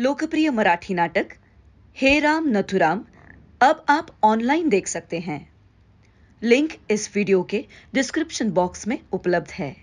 लोकप्रिय मराठी नाटक हे राम नथुराम अब आप ऑनलाइन देख सकते हैं लिंक इस वीडियो के डिस्क्रिप्शन बॉक्स में उपलब्ध है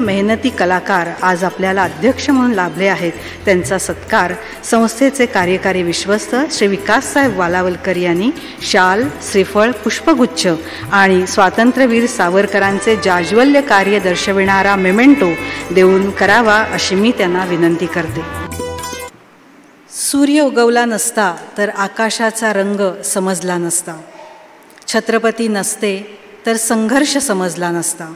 मेहनती कलाकार आज आपल्याला अध्यक्ष म्हणून लाभले आहेत त्यांचा सत्कार संस्थेचे कार्यकारी विश्वस्त श्री विकाससाहेब वालावलकर यांनी शाल श्रीफळ पुष्पगुच्छ आणि स्वातंत्र्यवीर सावरकरांचे जाज्वल्य कार्य दर्शविणारा मेमेंटो देऊन करावा अशी मी त्यांना विनंती करते सूर्य उगवला नसता तर आकाशाचा रंग समजला नसता छत्रपती नसते तर संघर्ष समजला नसता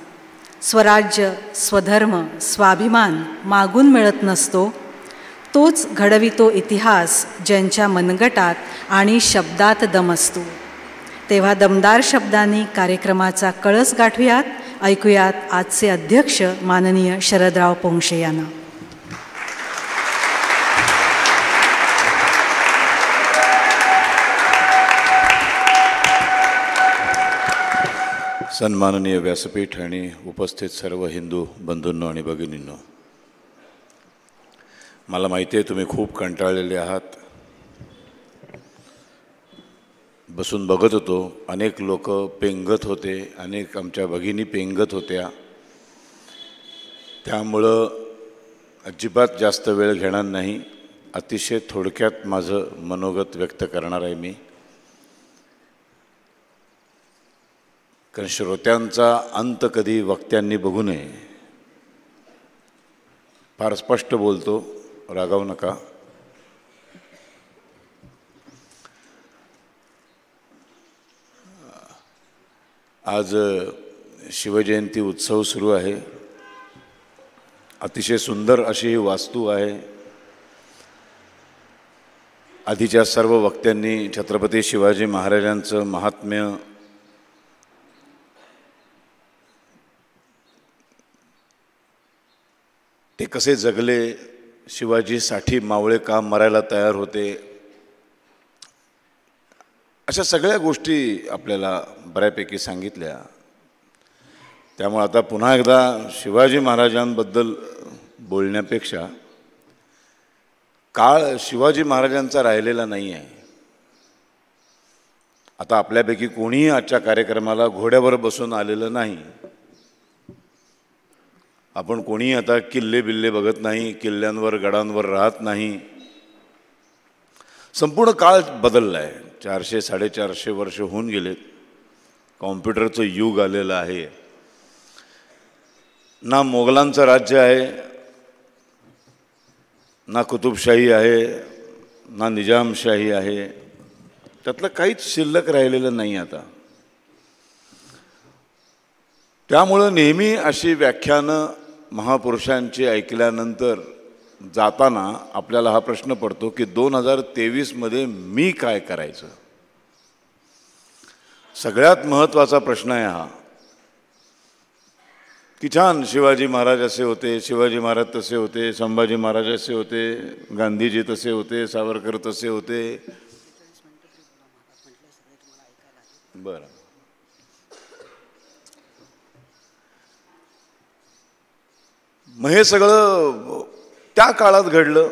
स्वराज्य स्वधर्म स्वाभिमान मागून मिळत नसतो तोच घडवितो इतिहास ज्यांच्या मनगटात आणि शब्दात दम असतो तेव्हा दमदार शब्दांनी कार्यक्रमाचा कळस गाठूयात ऐकूयात आजचे अध्यक्ष माननीय शरदराव पोंक्षे यांना सन्माननीय व्यासपीठ आणि उपस्थित सर्व हिंदू बंधूंनो आणि भगिनींनो मला माहिती आहे तुम्ही खूप कंटाळलेले आहात बसून बघत होतो अनेक लोक पेंगत होते अनेक आमच्या भगिनी पेंगत होत्या त्यामुळं अजिबात जास्त वेळ घेणार नाही अतिशय थोडक्यात माझं मनोगत व्यक्त करणार आहे मी कारण श्रोत्यांचा अंत कधी वक्त्यांनी बघू नये फार स्पष्ट बोलतो रागावू नका आज शिवजयंती उत्सव सुरू आहे अतिशय सुंदर अशी ही वास्तू आहे आधीच्या सर्व वक्त्यांनी छत्रपती शिवाजी महाराजांचं महात्म्य ते कसे जगले शिवाजीसाठी मावळे काम मरायला तयार होते अशा सगळ्या गोष्टी आपल्याला बऱ्यापैकी सांगितल्या त्यामुळे आता पुन्हा एकदा शिवाजी महाराजांबद्दल बोलण्यापेक्षा काळ शिवाजी महाराजांचा राहिलेला नाही आहे आता आपल्यापैकी कोणीही आजच्या कार्यक्रमाला घोड्यावर बसून आलेलं नाही आपण कोणी आता किल्ले बिल्ले बघत नाही किल्ल्यांवर गडांवर राहत नाही संपूर्ण काळ बदलला आहे चारशे साडेचारशे वर्ष होऊन गेलेत कॉम्प्युटरचं युग आलेलं आहे ना मोगलांचं राज्य आहे ना कुतुबशाही आहे ना निजामशाही आहे त्यातलं काहीच शिल्लक राहिलेलं नाही आता त्यामुळं नेहमी अशी व्याख्यानं महापुरुषांची ऐकल्यानंतर जाताना आपल्याला हा प्रश्न पडतो की दोन हजार तेवीसमध्ये मी काय करायचं सगळ्यात महत्त्वाचा प्रश्न आहे हा की छान शिवाजी महाराज असे होते शिवाजी महाराज तसे होते संभाजी महाराज असे होते गांधीजी तसे होते सावरकर तसे होते बरं मग हे सगळं त्या काळात घडलं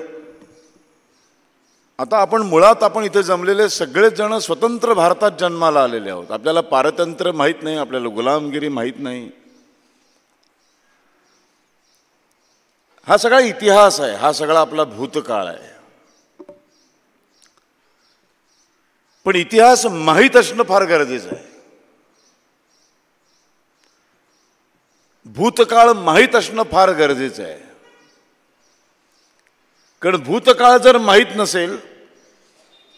आता आपण मुळात आपण इथे जमलेले सगळेच जण स्वतंत्र भारतात जन्माला आलेले आहोत आपल्याला पारतंत्र माहीत नाही आपल्याला गुलामगिरी माहीत नाही हा सगळा इतिहास आहे हा सगळा आपला भूतकाळ आहे पण इतिहास माहीत असणं फार गरजेचं आहे भूतकाळ माहीत असणं फार गरजेचं आहे कारण भूतकाळ जर माहीत नसेल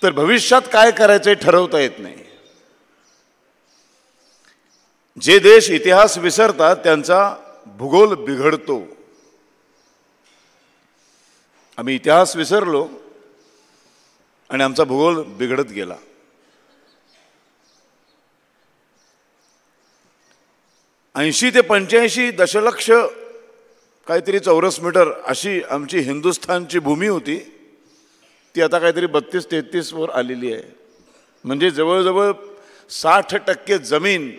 तर भविष्यात काय करायचं ठरवता येत नाही जे देश इतिहास विसरतात त्यांचा भूगोल बिघडतो आम्ही इतिहास विसरलो आणि आमचा भूगोल बिघडत गेला ऐंशी ते पंच्याऐंशी दशलक्ष काहीतरी चौरस मीटर अशी आमची हिंदुस्थानची भूमी होती ती आता काहीतरी बत्तीस तेहतीसवर आलेली आहे म्हणजे जवळजवळ साठ टक्के जमीन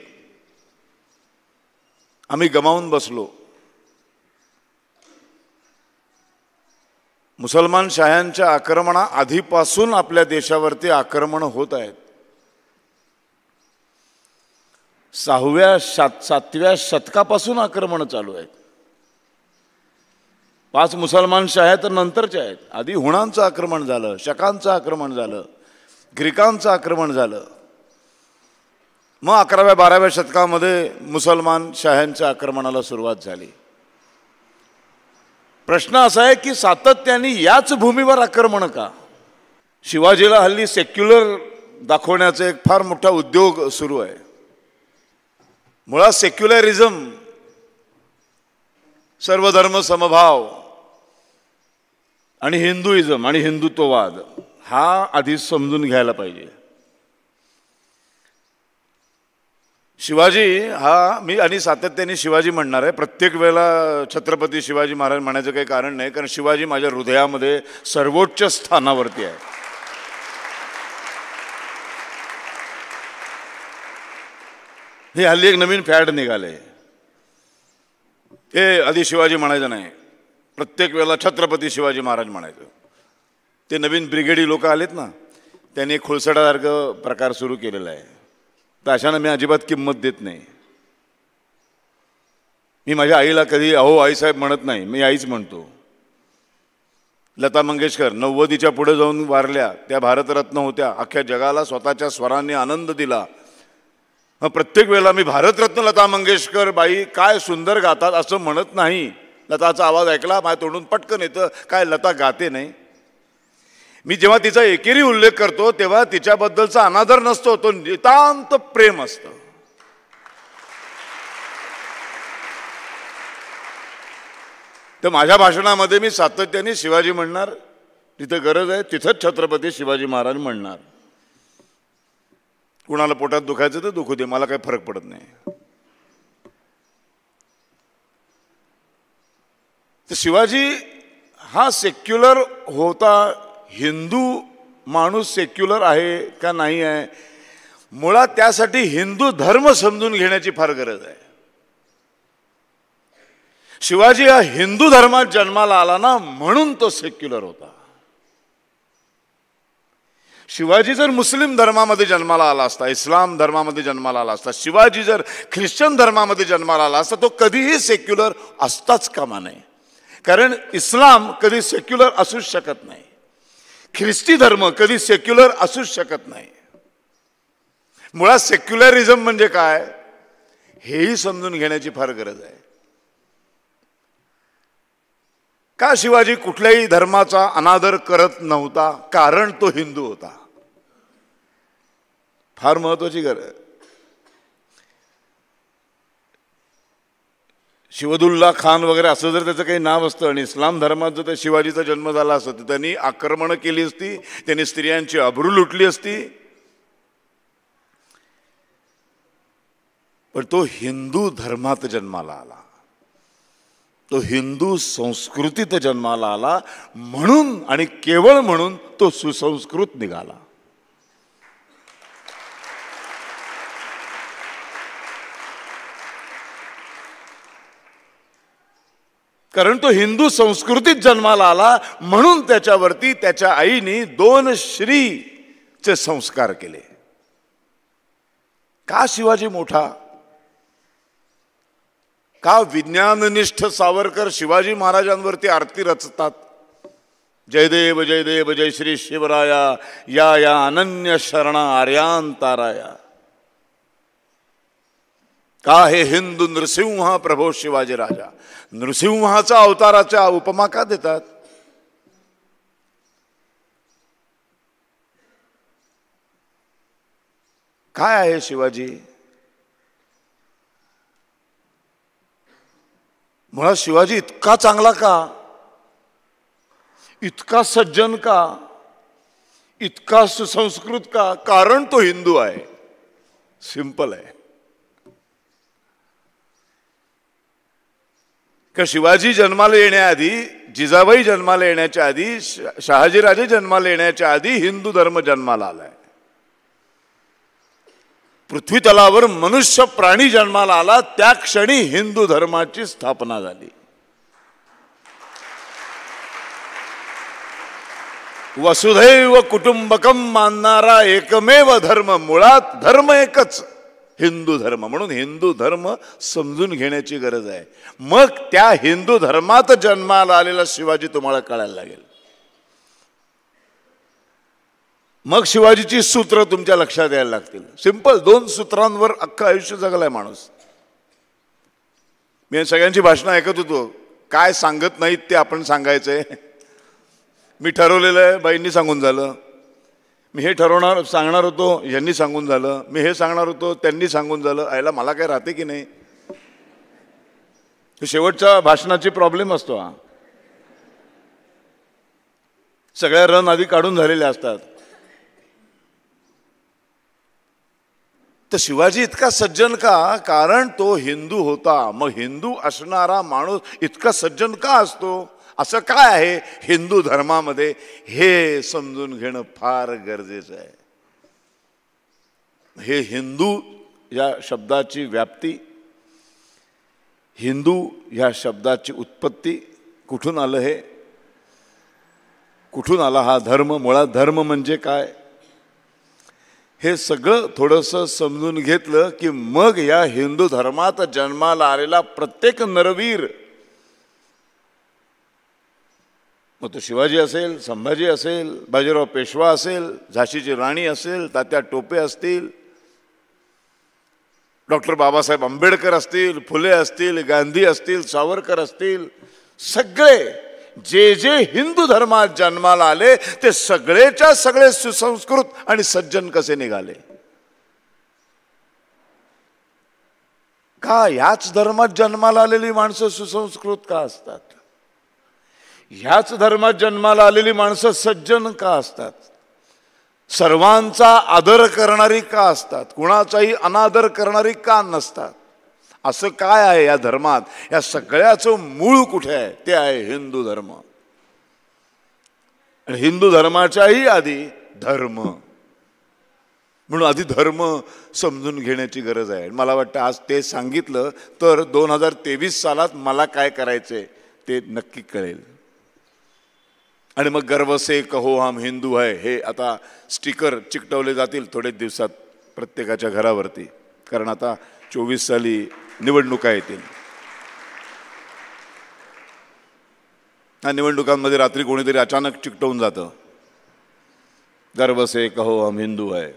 आम्ही गमावून बसलो मुसलमान शाह्यांच्या आक्रमणा आधीपासून आपल्या देशावरती आक्रमणं होत आहेत सहाव्या सात सातव्या शतकापासून आक्रमणं चालू आहेत पाच मुसलमान शाह्या तर नंतरच्या आहेत आधी हुणांचं आक्रमण झालं शकांचं आक्रमण झालं ग्रीकांचं आक्रमण झालं मग अकराव्या बाराव्या शतकामध्ये मुसलमान शाह्यांच्या आक्रमणाला सुरुवात झाली प्रश्न असा आहे की सातत्याने याच भूमीवर आक्रमण का शिवाजीला हल्ली सेक्युलर दाखवण्याचा एक फार मोठा उद्योग सुरू आहे मुळात सेक्युलरिझम सर्वधर्म समभाव आणि हिंदुइझम आणि हिंदुत्ववाद हा आधी समजून घ्यायला पाहिजे शिवाजी हा मी आणि सातत्याने शिवाजी म्हणणार आहे प्रत्येक वेळेला छत्रपती शिवाजी महाराज म्हणायचं काही कारण नाही कारण शिवाजी माझ्या हृदयामध्ये सर्वोच्च स्थानावरती आहे हे हल्ली एक नवीन फॅड निघाले ते आधी शिवाजी म्हणायचं नाही प्रत्येक वेळेला छत्रपती शिवाजी महाराज म्हणायचं ते नवीन ब्रिगेडी लोक आलेत ना त्यांनी खोलसडासारखं प्रकार सुरू केलेला आहे तर अशानं मी अजिबात किंमत देत नाही मी माझ्या आईला कधी अहो आईसाहेब म्हणत नाही मी आईच म्हणतो लता मंगेशकर नव्वदीच्या पुढे जाऊन वारल्या त्या भारतरत्न होत्या अख्ख्या जगाला स्वतःच्या स्वरांनी आनंद दिला मग प्रत्येक वेळेला मी भारतरत्न लता मंगेशकर बाई काय सुंदर गातात असं म्हणत नाही लताचा आवाज ऐकला माझ्या तोंडून पटकन येतं काय लता गाते नाही मी जेव्हा तिचा एकेरी उल्लेख करतो तेव्हा तिच्याबद्दलचा अनादर नसतो तो नितांत प्रेम असतं तर माझ्या भाषणामध्ये मी सातत्याने शिवाजी म्हणणार तिथं गरज आहे तिथंच छत्रपती शिवाजी महाराज म्हणणार कुणाला पोटात दुखायचं तर दुखू दे मला काही फरक पडत नाही तर शिवाजी हा सेक्युलर होता हिंदू माणूस सेक्युलर आहे का नाही आहे मुळात त्यासाठी हिंदू धर्म समजून घेण्याची फार गरज आहे शिवाजी हा हिंदू धर्मात जन्माला आला ना म्हणून तो सेक्युलर होता शिवाजी जर मुस्लिम धर्मामध्ये जन्माला आला असता इस्लाम धर्मामध्ये जन्माला आला असता शिवाजी जर ख्रिश्चन धर्मामध्ये जन्माला आला असता तो कधीही सेक्युलर असताच कामा नये कारण इस्लाम कधी सेक्युलर असूच शकत नाही ख्रिस्ती धर्म कधी सेक्युलर असूच शकत नाही मुळात सेक्युलरिझम म्हणजे काय हेही समजून घेण्याची फार गरज आहे का शिवाजी कुठल्याही धर्माचा अनादर करत नव्हता कारण तो हिंदू होता फार महत्वाची गरज शिवदुल्ला खान वगैरे असं जर त्याचं काही नाव असतं आणि इस्लाम धर्मात जर त्या शिवाजीचा जन्म झाला असत तर त्यांनी आक्रमणं केली असती त्यांनी स्त्रियांची अब्रू लुटली असती पण तो हिंदू धर्मात जन्माला आला तो हिंदू संस्कृतीत जन्माला आला म्हणून आणि केवळ म्हणून तो सुसंस्कृत निघाला कारण तो हिंदू संस्कृतीत जन्माला आला म्हणून त्याच्यावरती त्याच्या आईने दोन श्री चे संस्कार केले का शिवाजी मोठा का विज्ञाननिष्ठ सावरकर शिवाजी महाराजांवरती आरती रचतात जयदेव जयदेव जय श्री शिवराया या या अनन्य शरणा आर्यांताराया का हे हिंदू नृसिंह प्रभो शिवाजी राजा नृसिंहाचा अवताराच्या उपमा का देतात काय आहे शिवाजी मुळात शिवाजी इतका चांगला का इतका सज्जन का इतका सुसंस्कृत का कारण तो हिंदू आहे सिंपल आहे का शिवाजी जन्माला येण्याआधी जिजाबाई जन्माला येण्याच्या आधी शहाजीराजे जन्माला येण्याच्या आधी हिंदू धर्म जन्माला आलाय पृथ्वीतलावर मनुष्य प्राणी जन्माला आला त्या क्षणी हिंदू धर्माची स्थापना झाली वसुधैव कुटुंबकम मानणारा एकमेव धर्म मुळात धर्म एकच हिंदू धर्म म्हणून हिंदू धर्म समजून घेण्याची गरज आहे मग त्या हिंदू धर्मात जन्माला आलेला शिवाजी तुम्हाला कळायला लागेल मग शिवाजीची सूत्र तुमच्या लक्षात यायला लागतील सिंपल दोन सूत्रांवर अख्खं आयुष्य जगलाय माणूस मी सगळ्यांची भाषणं ऐकत होतो काय सांगत नाहीत ते आपण सांगायचं मी ठरवलेलं आहे बाईंनी सांगून झालं मी हे ठरवणार सांगणार होतो यांनी सांगून झालं मी हे सांगणार होतो त्यांनी सांगून झालं आयला मला काय राहते की नाही शेवटच्या भाषणाची प्रॉब्लेम असतो हा सगळ्या रन आधी काढून झालेल्या असतात तर शिवाजी इतका सज्जन का कारण तो हिंदू होता मग हिंदू असणारा माणूस इतका सज्जन का असतो असं काय आहे हिंदू धर्मामध्ये हे समजून घेणं फार गरजेचं आहे हे हिंदू या शब्दाची व्याप्ती हिंदू या शब्दाची उत्पत्ती कुठून आलं हे कुठून आला हा धर्म मुळात धर्म म्हणजे काय हे सगळं थोडंसं समजून घेतलं की मग या हिंदू धर्मात जन्माला आलेला प्रत्येक नरवीर मग तो शिवाजी असेल संभाजी असेल बाजीराव पेशवा असेल झाशीची राणी असेल तात्या टोपे असतील डॉक्टर बाबासाहेब आंबेडकर असतील फुले असतील गांधी असतील सावरकर असतील सगळे जे जे हिंदू धर्मात जन्माला आले ते सगळेच्या सगळे सुसंस्कृत आणि सज्जन कसे निघाले का याच धर्मात जन्माला आलेली माणसं सुसंस्कृत का असतात ह्याच धर्मात जन्माला आलेली माणसं सज्जन का असतात सर्वांचा आदर करणारी का असतात कुणाचाही अनादर करणारी का नसतात असं काय आहे या धर्मात या सगळ्याचं मूळ कुठे आहे ते आहे हिंदू धर्म आणि हिंदू धर्माच्याही आधी धर्म म्हणून आधी धर्म समजून घेण्याची गरज आहे मला वाटतं आज ते सांगितलं तर दोन हजार तेवीस सालात मला काय करायचे ते नक्की कळेल आणि मग गर्व से कहो हम हिंदू आहे हे आता स्टिकर चिकटवले जातील थोडेच दिवसात प्रत्येकाच्या घरावरती कारण आता चोवीस साली निवडणुका येतील या निवडणुकांमध्ये रात्री कोणीतरी अचानक चिकटवून जातं गर्व से कहो हम हिंदू आहे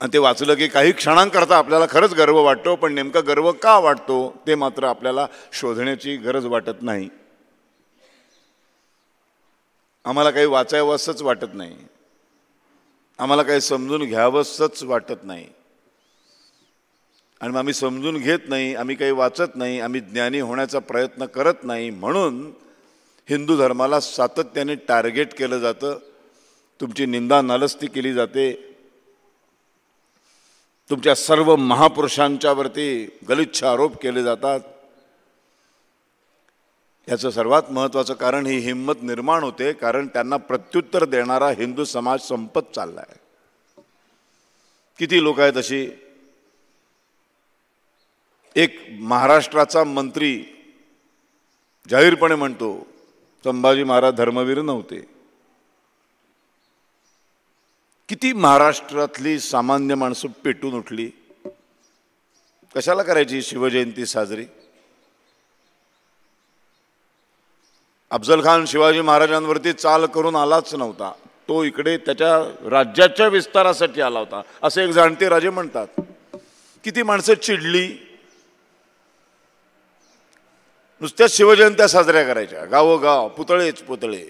आणि ते वाचलं की काही क्षणांकरता आपल्याला खरंच गर्व वाटतो पण नेमका गर्व का वाटतो ते मात्र आपल्याला शोधण्याची गरज वाटत नाही आम्हाला काही वाचावंसंच वाटत नाही आम्हाला काही समजून घ्यावंसंच वाटत नाही आणि मग आम्ही समजून घेत नाही आम्ही काही वाचत नाही आम्ही ज्ञानी होण्याचा प्रयत्न करत नाही म्हणून हिंदू धर्माला सातत्याने टार्गेट केलं जातं तुमची निंदा नालस्ती केली जाते तुमच्या सर्व महापुरुषांच्यावरती गलिच्छ आरोप केले जातात याचं सर्वात महत्त्वाचं कारण ही हिंमत निर्माण होते कारण त्यांना प्रत्युत्तर देणारा हिंदू समाज संपत चालला आहे किती लोक आहेत अशी एक महाराष्ट्राचा मंत्री जाहीरपणे म्हणतो संभाजी महाराज धर्मवीर नव्हते किती महाराष्ट्रातली सामान्य माणसं पेटून उठली कशाला करायची शिवजयंती साजरी अफजल खान शिवाजी महाराजांवरती चाल करून आलाच नव्हता तो इकडे त्याच्या राज्याच्या विस्तारासाठी आला होता असे एक जाणते राजे म्हणतात किती माणसं चिडली नुसत्या शिवजयंत्या साजऱ्या करायच्या गावोगाव पुतळेच पुतळे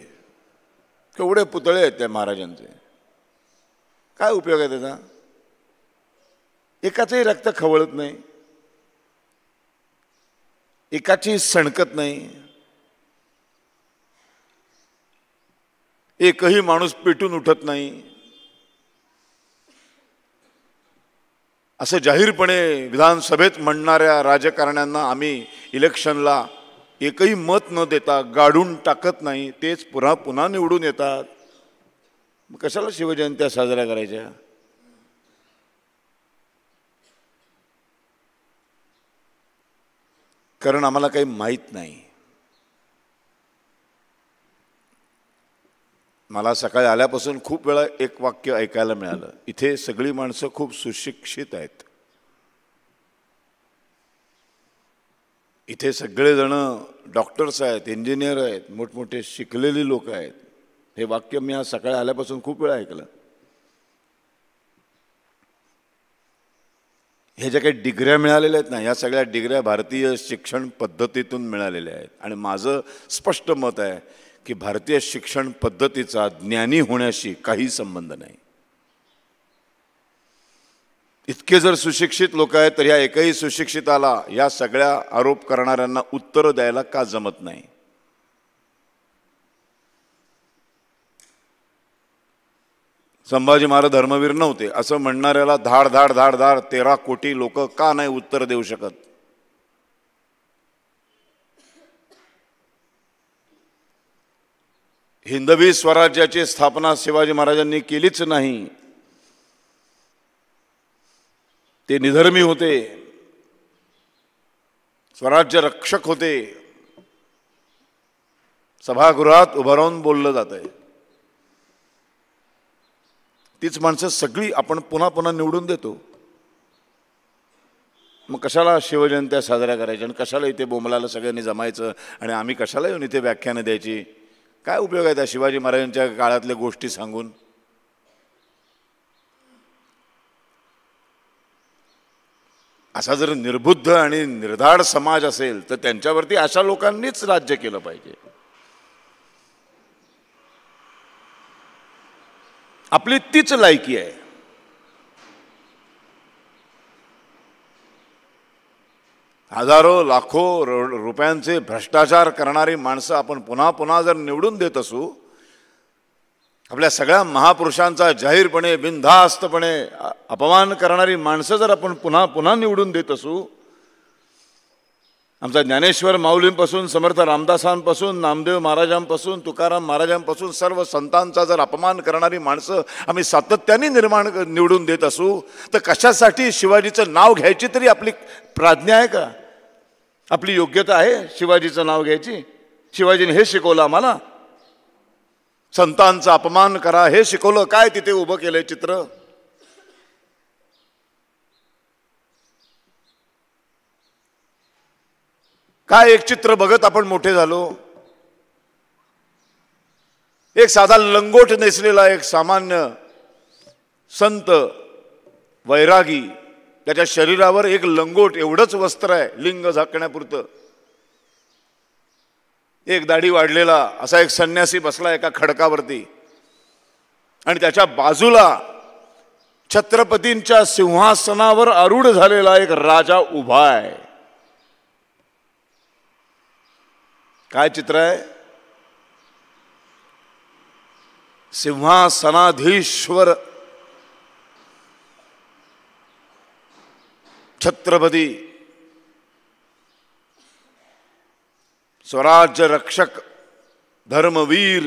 केवढे पुतळे आहेत त्या महाराजांचे काय उपयोग आहे त्याचा एकाचंही रक्त खवळत नाही एकाची सणकत नाही एकही माणूस पेटून उठत नाही असं जाहीरपणे विधानसभेत म्हणणाऱ्या राजकारण्यांना आम्ही इलेक्शनला एकही मत न देता गाडून टाकत नाही तेच पुन्हा पुन्हा निवडून येतात कशाला शिवजयंत्या साजऱ्या करायच्या कारण आम्हाला काही माहीत नाही मला सकाळी आल्यापासून खूप वेळा एक वाक्य ऐकायला मिळालं इथे सगळी माणसं खूप सुशिक्षित आहेत इथे सगळेजणं डॉक्टर्स आहेत इंजिनियर आहेत मोठमोठे शिकलेली लोक आहेत हे वाक्य मी आज सकाळी आल्यापासून खूप वेळा ऐकलं हे ज्या काही डिग्र्या मिळालेल्या आहेत ना ह्या सगळ्या डिग्र्या भारतीय शिक्षण पद्धतीतून मिळालेल्या आहेत आणि माझं स्पष्ट मत आहे की भारतीय शिक्षण पद्धतीचा ज्ञानी होण्याशी काही संबंध नाही इतके जर सुशिक्षित लोक आहेत तर ह्या एकही सुशिक्षिताला या सगळ्या आरोप करणाऱ्यांना उत्तरं द्यायला का जमत नाही संभाजी महाराज धर्मवीर नव्हते असं म्हणणाऱ्याला धाड धाड धाड धाड तेरा कोटी लोक का नाही उत्तर देऊ शकत हिंदवी स्वराज्याची स्थापना शिवाजी महाराजांनी केलीच नाही ते निधर्मी होते स्वराज्य रक्षक होते सभागृहात उभं राहून बोललं जात आहे तीच माणसं सगळी आपण पुन्हा पुन्हा निवडून देतो मग कशाला शिवजयंत्या साजऱ्या करायच्या आणि कशाला इथे बोंबलाला सगळ्यांनी जमायचं आणि आम्ही कशाला येऊन इथे व्याख्यानं द्यायची काय उपयोग आहे त्या शिवाजी महाराजांच्या काळातल्या गोष्टी सांगून असा जर निर्बुद्ध आणि निर्धाड समाज असेल तर त्यांच्यावरती अशा लोकांनीच राज्य केलं पाहिजे आपली तीच लायकी आहे हजारो लाखो रुपयांचे भ्रष्टाचार करणारी माणसं आपण पुन्हा पुन्हा जर निवडून देत असू आपल्या सगळ्या महापुरुषांचा जाहीरपणे बिनधास्तपणे अपमान करणारी माणसं जर आपण पुन्हा पुन्हा निवडून देत असू आमचा ज्ञानेश्वर माऊलींपासून समर्थ रामदासांपासून नामदेव महाराजांपासून तुकाराम महाराजांपासून सर्व संतांचा जर अपमान करणारी माणसं आम्ही सातत्याने निर्माण निवडून देत असू तर कशासाठी शिवाजीचं नाव घ्यायची तरी आपली प्राज्ञा आहे का आपली योग्यता आहे शिवाजीचं नाव घ्यायची शिवाजीने हे शिकवलं आम्हाला संतांचा अपमान करा हे शिकवलं काय तिथे उभं केलंय चित्र काय एक चित्र बघत आपण मोठे झालो एक साधा लंगोट नेसलेला एक सामान्य संत वैरागी त्याच्या शरीरावर एक लंगोट एवढंच वस्त्र आहे लिंग झाकण्यापुरतं एक दाढी वाढलेला असा एक संन्यासी बसला एका खडकावरती आणि त्याच्या बाजूला छत्रपतींच्या सिंहासनावर आरूढ झालेला एक राजा उभा आहे काय चित्र आहे सिंहासनाधीश्वर छत्रपती स्वराज्य रक्षक धर्मवीर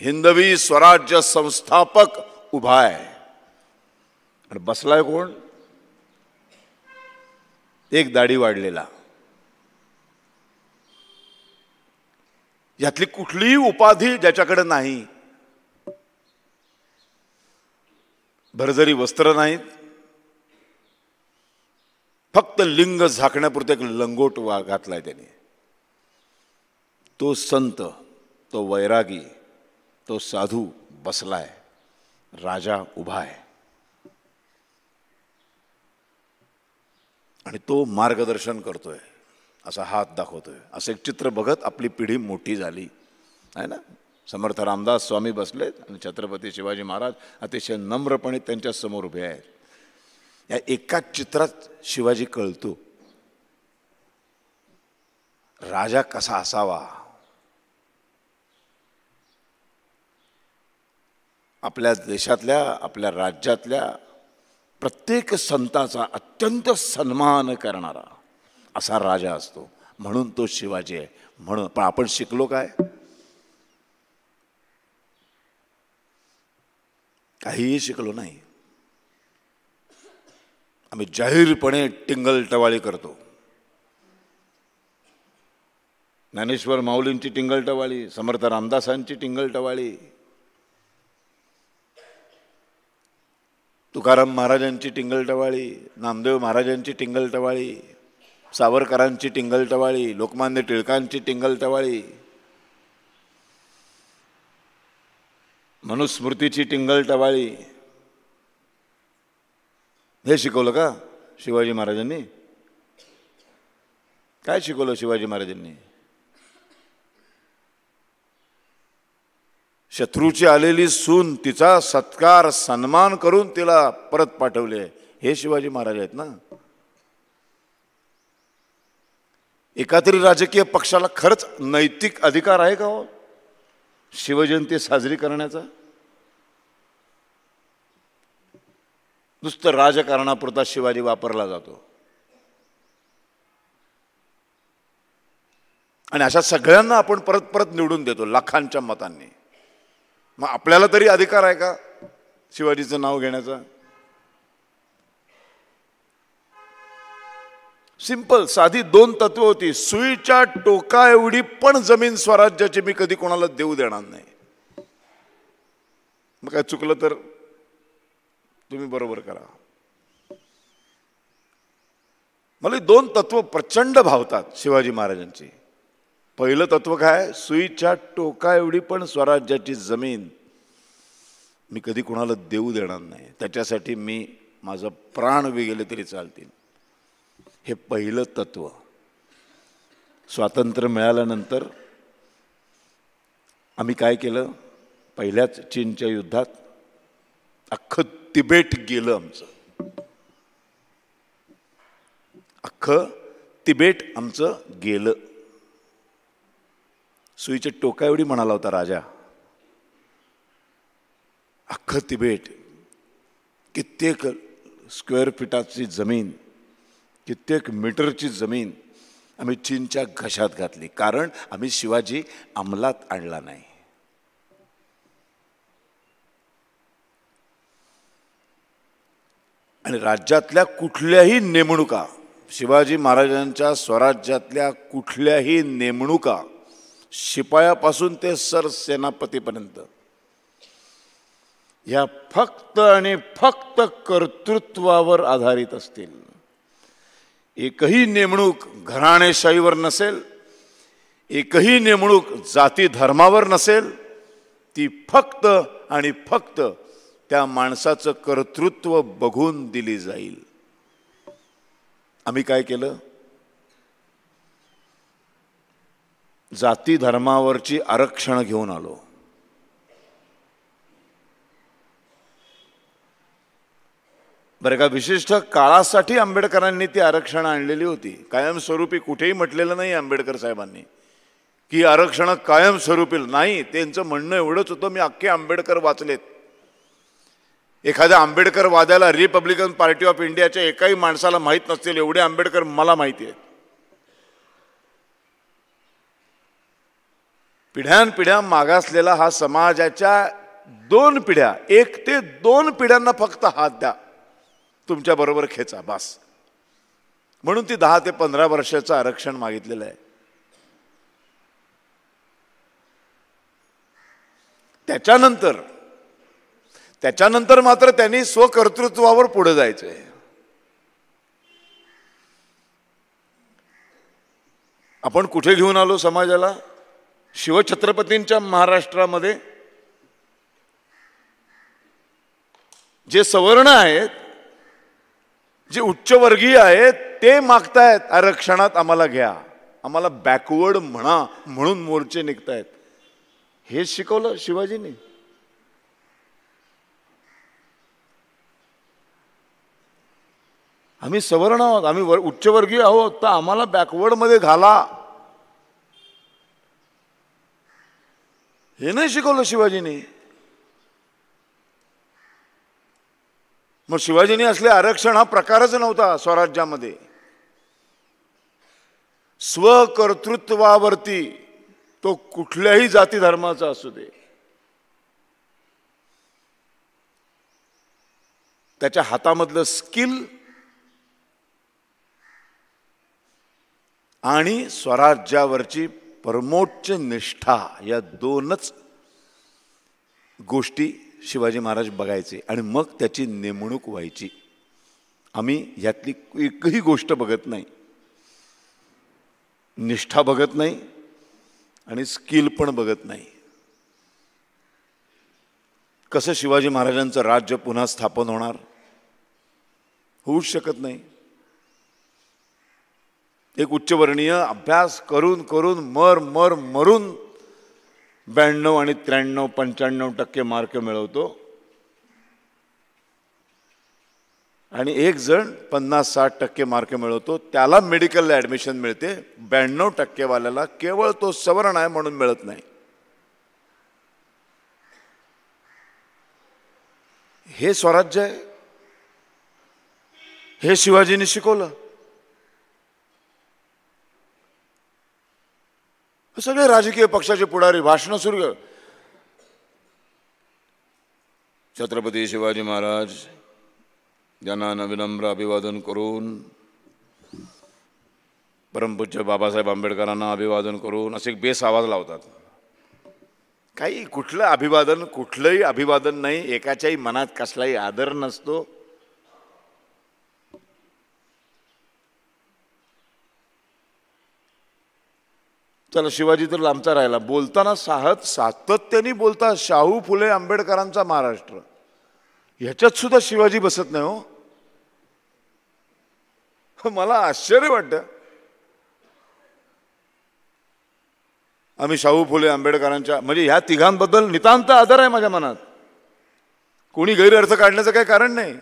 हिंदवी स्वराज्य संस्थापक उभा आहे आणि बसलाय कोण एक दाढी वाढलेला यातली कुठलीही उपाधी ज्याच्याकडे नाही भरजरी वस्त्र नाहीत फक्त लिंग झाकण्यापुरते एक लंगोट वा घातलाय त्यांनी तो संत तो वैरागी तो साधू बसलाय राजा उभा आहे आणि तो मार्गदर्शन करतोय असा हात दाखवतोय असं एक चित्र बघत आपली पिढी मोठी झाली आहे ना समर्थ रामदास स्वामी बसलेत आणि छत्रपती शिवाजी महाराज अतिशय नम्रपणे त्यांच्या समोर उभे आहेत या एकाच चित्रात शिवाजी कळतो राजा कसा असावा आपल्या देशातल्या आपल्या राज्यातल्या प्रत्येक संतांचा अत्यंत सन्मान करणारा असा राजा असतो म्हणून तो शिवाजी आहे म्हणून पण आपण शिकलो काय काहीही शिकलो नाही आम्ही जाहीरपणे टिंगल टवाळी करतो ज्ञानेश्वर माऊलींची टिंगल टवाळी समर्थ रामदासांची टिंगल टवाळी तुकाराम महाराजांची टिंगल टवाळी नामदेव महाराजांची टिंगल टवाळी सावरकरांची टिंगल टवाळी लोकमान्य टिळकांची टिंगल टिंगलटवाळी मनुस्मृतीची टवाळी हे शिकवलं का शिवाजी महाराजांनी काय शिकवलं शिवाजी महाराजांनी शत्रूची आलेली सून तिचा सत्कार सन्मान करून तिला परत पाठवले हे शिवाजी महाराज आहेत ना एका तरी राजकीय पक्षाला खरंच नैतिक अधिकार आहे का हो शिवजयंती साजरी करण्याचा नुसतं राजकारणापुरता शिवाजी वापरला जातो आणि अशा सगळ्यांना आपण परत परत निवडून देतो लाखांच्या मतांनी मग आपल्याला तरी अधिकार आहे का शिवाजीचं नाव घेण्याचा सिंपल साधी दोन तत्व होती सुईच्या टोका एवढी पण जमीन स्वराज्याची मी कधी कोणाला देऊ देणार नाही मग काय चुकलं तर तुम्ही बरोबर करा मला दोन तत्व प्रचंड भावतात शिवाजी महाराजांची पहिलं तत्व काय सुईच्या टोका एवढी पण स्वराज्याची जमीन मी कधी कुणाला देऊ देणार नाही त्याच्यासाठी मी माझं प्राण वेगळे तरी चालतील हे पहिलं तत्व स्वातंत्र्य मिळाल्यानंतर आम्ही काय केलं पहिल्याच चीनच्या युद्धात अख्खं तिबेट गेलं आमचं अख्खं तिबेट आमचं गेलं सुईच्या टोका एवढी म्हणाला होता राजा अख्खं तिबेट कित्येक स्क्वेअर फिटाची जमीन कित्येक मीटरची जमीन आम्ही चीनच्या घशात घातली कारण आम्ही शिवाजी अंमलात आणला नाही आणि राज्यातल्या कुठल्याही नेमणुका शिवाजी महाराजांच्या स्वराज्यातल्या कुठल्याही नेमणुका शिपायापासून ते सरसेनापतीपर्यंत या फक्त आणि फक्त कर्तृत्वावर आधारित असतील एकही नेमणूक घराणेशाहीवर नसेल एकही नेमणूक जाती धर्मावर नसेल ती फक्त आणि फक्त त्या माणसाचं कर्तृत्व बघून दिली जाईल आम्ही काय केलं जाती धर्मावरची आरक्षण घेऊन आलो बरं का विशिष्ट काळासाठी आंबेडकरांनी ती आरक्षण आणलेली होती कायमस्वरूपी कुठेही म्हटलेलं नाही आंबेडकर साहेबांनी की आरक्षण कायमस्वरूपी नाही त्यांचं म्हणणं एवढंच होतं मी अख्खे आंबेडकर वाचलेत एखाद्या आंबेडकर वाद्याला रिपब्लिकन पार्टी ऑफ इंडियाच्या एकाही माणसाला माहीत नसतील एवढे आंबेडकर मला माहिती आहेत पिढ्यानपिढ्या मागासलेला हा समाजाच्या दोन पिढ्या एक ते दोन पिढ्यांना फक्त हात द्या तुमच्याबरोबर खेचा बास म्हणून ती दहा ते पंधरा वर्षाचं आरक्षण मागितलेलं आहे त्याच्यानंतर त्याच्यानंतर मात्र त्यांनी स्वकर्तृत्वावर पुढे जायचं आहे आपण कुठे घेऊन आलो समाजाला शिवछत्रपतींच्या महाराष्ट्रामध्ये जे सवर्ण आहेत जे उच्चवर्गीय आहेत ते मागतायत आरक्षणात आम्हाला घ्या आम्हाला बॅकवर्ड म्हणा म्हणून मोर्चे निघतायत हेच शिकवलं शिवाजीने आम्ही सवर्ण आहोत आम्ही उच्चवर्गीय आहोत तर आम्हाला बॅकवर्डमध्ये घाला हे नाही शिकवलं शिवाजीने मग शिवाजीने असले आरक्षण हा प्रकारच नव्हता स्वराज्यामध्ये स्वकर्तृत्वावरती तो कुठल्याही जाती धर्माचा असू दे त्याच्या हातामधलं स्किल आणि स्वराज्यावरची परमोच्च निष्ठा या दोनच गोष्टी शिवाजी महाराज बघायचे आणि मग त्याची नेमणूक व्हायची आम्ही यातली एकही गोष्ट बघत नाही निष्ठा बघत नाही आणि स्किल पण बघत नाही कसं शिवाजी महाराजांचं राज्य पुन्हा स्थापन होणार होऊच शकत नाही एक उच्चवर्णीय अभ्यास करून करून मर मर मरून ब्याण्णव आणि त्र्याण्णव पंच्याण्णव टक्के मार्क मिळवतो आणि एक जण पन्नास साठ टक्के मार्क मिळवतो त्याला मेडिकलला ॲडमिशन मिळते ब्याण्णव टक्केवाल्याला केवळ तो सवर्ण आहे म्हणून मिळत नाही हे स्वराज्य आहे हे शिवाजीने शिकवलं सगळे राजकीय पक्षाचे पुढारी भाषण सुरू छत्रपती शिवाजी महाराज यांना नविनम्र अभिवादन करून परमपूज्य बाबासाहेब आंबेडकरांना अभिवादन करून असे बेस आवाज लावतात काही कुठलं अभिवादन कुठलंही अभिवादन नाही एकाच्याही मनात कसलाही आदर नसतो चला शिवाजी तर लांबचा राहिला बोलताना साहत सातत्याने बोलता शाहू फुले आंबेडकरांचा महाराष्ट्र ह्याच्यात सुद्धा शिवाजी बसत नाही हो मला आश्चर्य वाटत आम्ही शाहू फुले आंबेडकरांच्या म्हणजे ह्या तिघांबद्दल नितांत आदर आहे माझ्या मनात कोणी गैरअर्थ काढण्याचं काही कारण नाही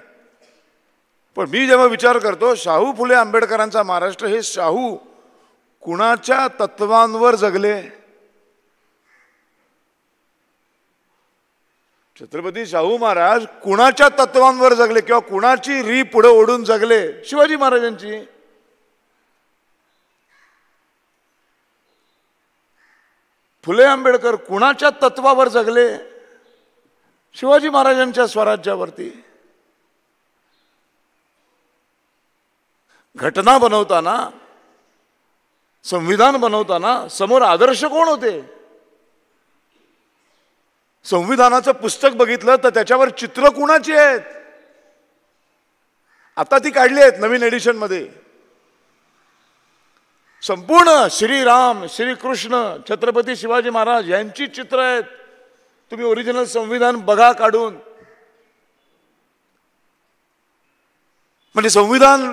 पण मी जेव्हा विचार करतो शाहू फुले आंबेडकरांचा महाराष्ट्र हे शाहू कुणाच्या तत्वांवर जगले छत्रपती शाहू महाराज कुणाच्या तत्वांवर जगले किंवा कुणाची री पुढे ओढून जगले शिवाजी महाराजांची फुले आंबेडकर कुणाच्या तत्वावर जगले शिवाजी महाराजांच्या स्वराज्यावरती घटना बनवताना संविधान बनवताना समोर आदर्श कोण होते संविधानाचं पुस्तक बघितलं तर त्याच्यावर चित्र कुणाची आहेत आता ती काढली आहेत नवीन एडिशन मध्ये संपूर्ण श्रीराम श्रीकृष्ण छत्रपती शिवाजी महाराज यांची चित्र आहेत तुम्ही ओरिजिनल संविधान बघा काढून म्हणजे संविधान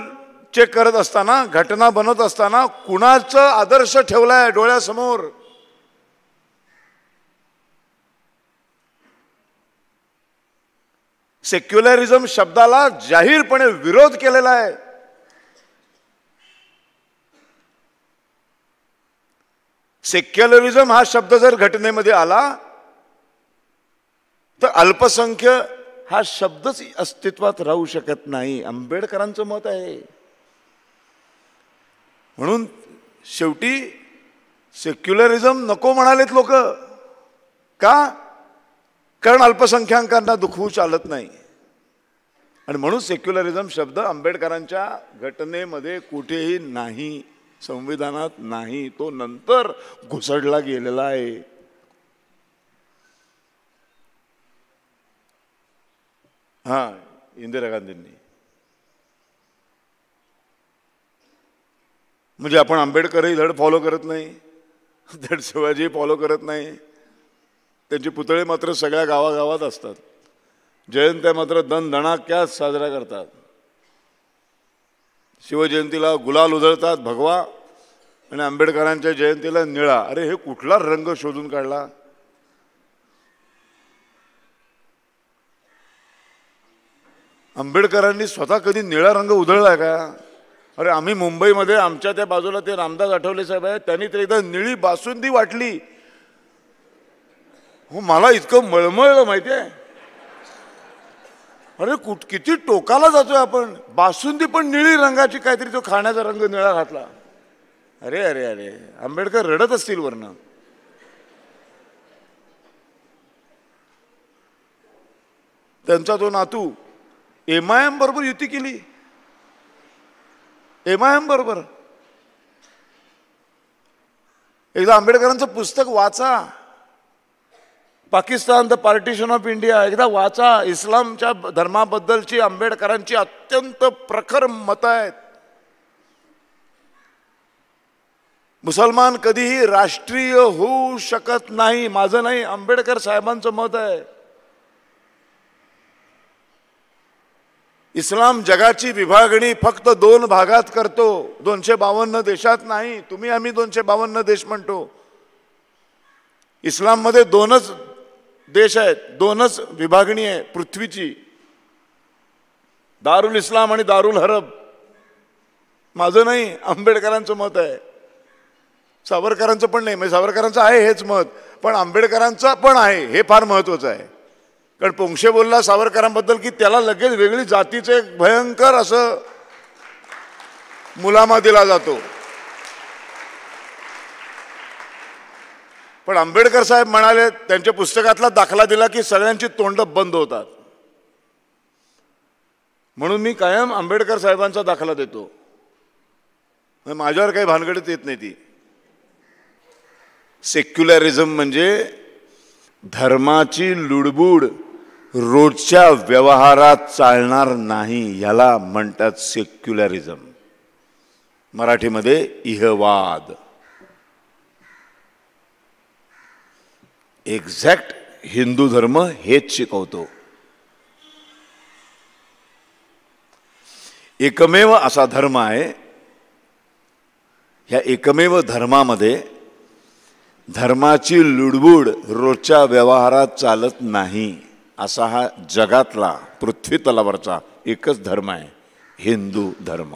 चेक करत असताना घटना बनत असताना कुणाचं आदर्श ठेवलाय डोळ्यासमोर सेक्युलरिझम शब्दाला जाहीरपणे विरोध केलेला आहे सेक्युलरिझम हा शब्द जर घटनेमध्ये आला तर अल्पसंख्य हा शब्दच अस्तित्वात राहू शकत नाही आंबेडकरांचं मत आहे म्हणून शेवटी सेक्युलरिझम नको म्हणालेत लोक का कारण अल्पसंख्याकांना दुखवू चालत नाही आणि म्हणून सेक्युलरिझम शब्द आंबेडकरांच्या घटनेमध्ये कुठेही नाही संविधानात नाही तो नंतर घुसडला गेलेला आहे हां इंदिरा गांधींनी म्हणजे आपण आंबेडकरही धड फॉलो करत नाही धड शिवाजी फॉलो करत नाही त्यांचे पुतळे मात्र सगळ्या गावागावात असतात जयंत्या मात्र दणदणाक्यात साजरा करतात शिवजयंतीला गुलाल उधळतात भगवा आणि आंबेडकरांच्या जयंतीला निळा अरे हे कुठला रंग शोधून काढला आंबेडकरांनी स्वतः कधी निळा रंग उधळला का अरे आम्ही मुंबईमध्ये आमच्या त्या बाजूला ते रामदास आठवले साहेब आहे त्यांनी तर एकदा निळी बासुंदी वाटली हो मला इतकं मळमळलं माहिती आहे अरे कुठ किती टोकाला जातोय आपण बासुंदी पण निळी रंगाची काहीतरी तो खाण्याचा रंग निळा घातला अरे अरे अरे आंबेडकर रडत असतील वरनं त्यांचा तो नातू एम आय एम बरोबर युती केली एम आय एम बरोबर एकदा आंबेडकरांचं पुस्तक वाचा Pakistan the partition of India एकदा वाचा इस्लामच्या धर्माबद्दलची आंबेडकरांची अत्यंत प्रखर मतं आहेत मुसलमान कधीही राष्ट्रीय होऊ शकत नाही माझं नाही आंबेडकर साहेबांचं मत आहे इस्लाम जगाची विभागणी फक्त दोन भागात करतो दोनशे बावन्न देशात नाही तुम्ही आम्ही दोनशे बावन्न देश म्हणतो इस्लाममध्ये दोनच देश आहेत दोनच विभागणी आहे पृथ्वीची दारुल इस्लाम आणि दारुल हरब माझं नाही आंबेडकरांचं मत आहे सावरकरांचं पण नाही म्हणजे सावरकरांचं आहे हेच मत पण आंबेडकरांचं पण आहे हे फार महत्त्वाचं आहे कारण पोंक्षे बोलला सावरकरांबद्दल की त्याला लगेच वेगळी जातीचे भयंकर असं मुलामा दिला जातो पण आंबेडकर साहेब म्हणाले त्यांच्या पुस्तकातला दाखला दिला की सगळ्यांची तोंड बंद होतात म्हणून मी कायम आंबेडकर साहेबांचा दाखला देतो माझ्यावर काही भानगडीत येत नाही ती सेक्युलरिझम म्हणजे धर्माची लुडबुड रोजच्या व्यवहारात चालणार नाही याला म्हणतात सेक्युलरिझम मराठीमध्ये इहवाद एक्झॅक्ट हिंदू धर्म हेच शिकवतो एकमेव असा धर्म आहे ह्या एकमेव धर्मामध्ये धर्माची लुडबुड रोजच्या व्यवहारात चालत नाही असा हा जगातला पृथ्वी तलावरचा एकच धर्म आहे हिंदू धर्म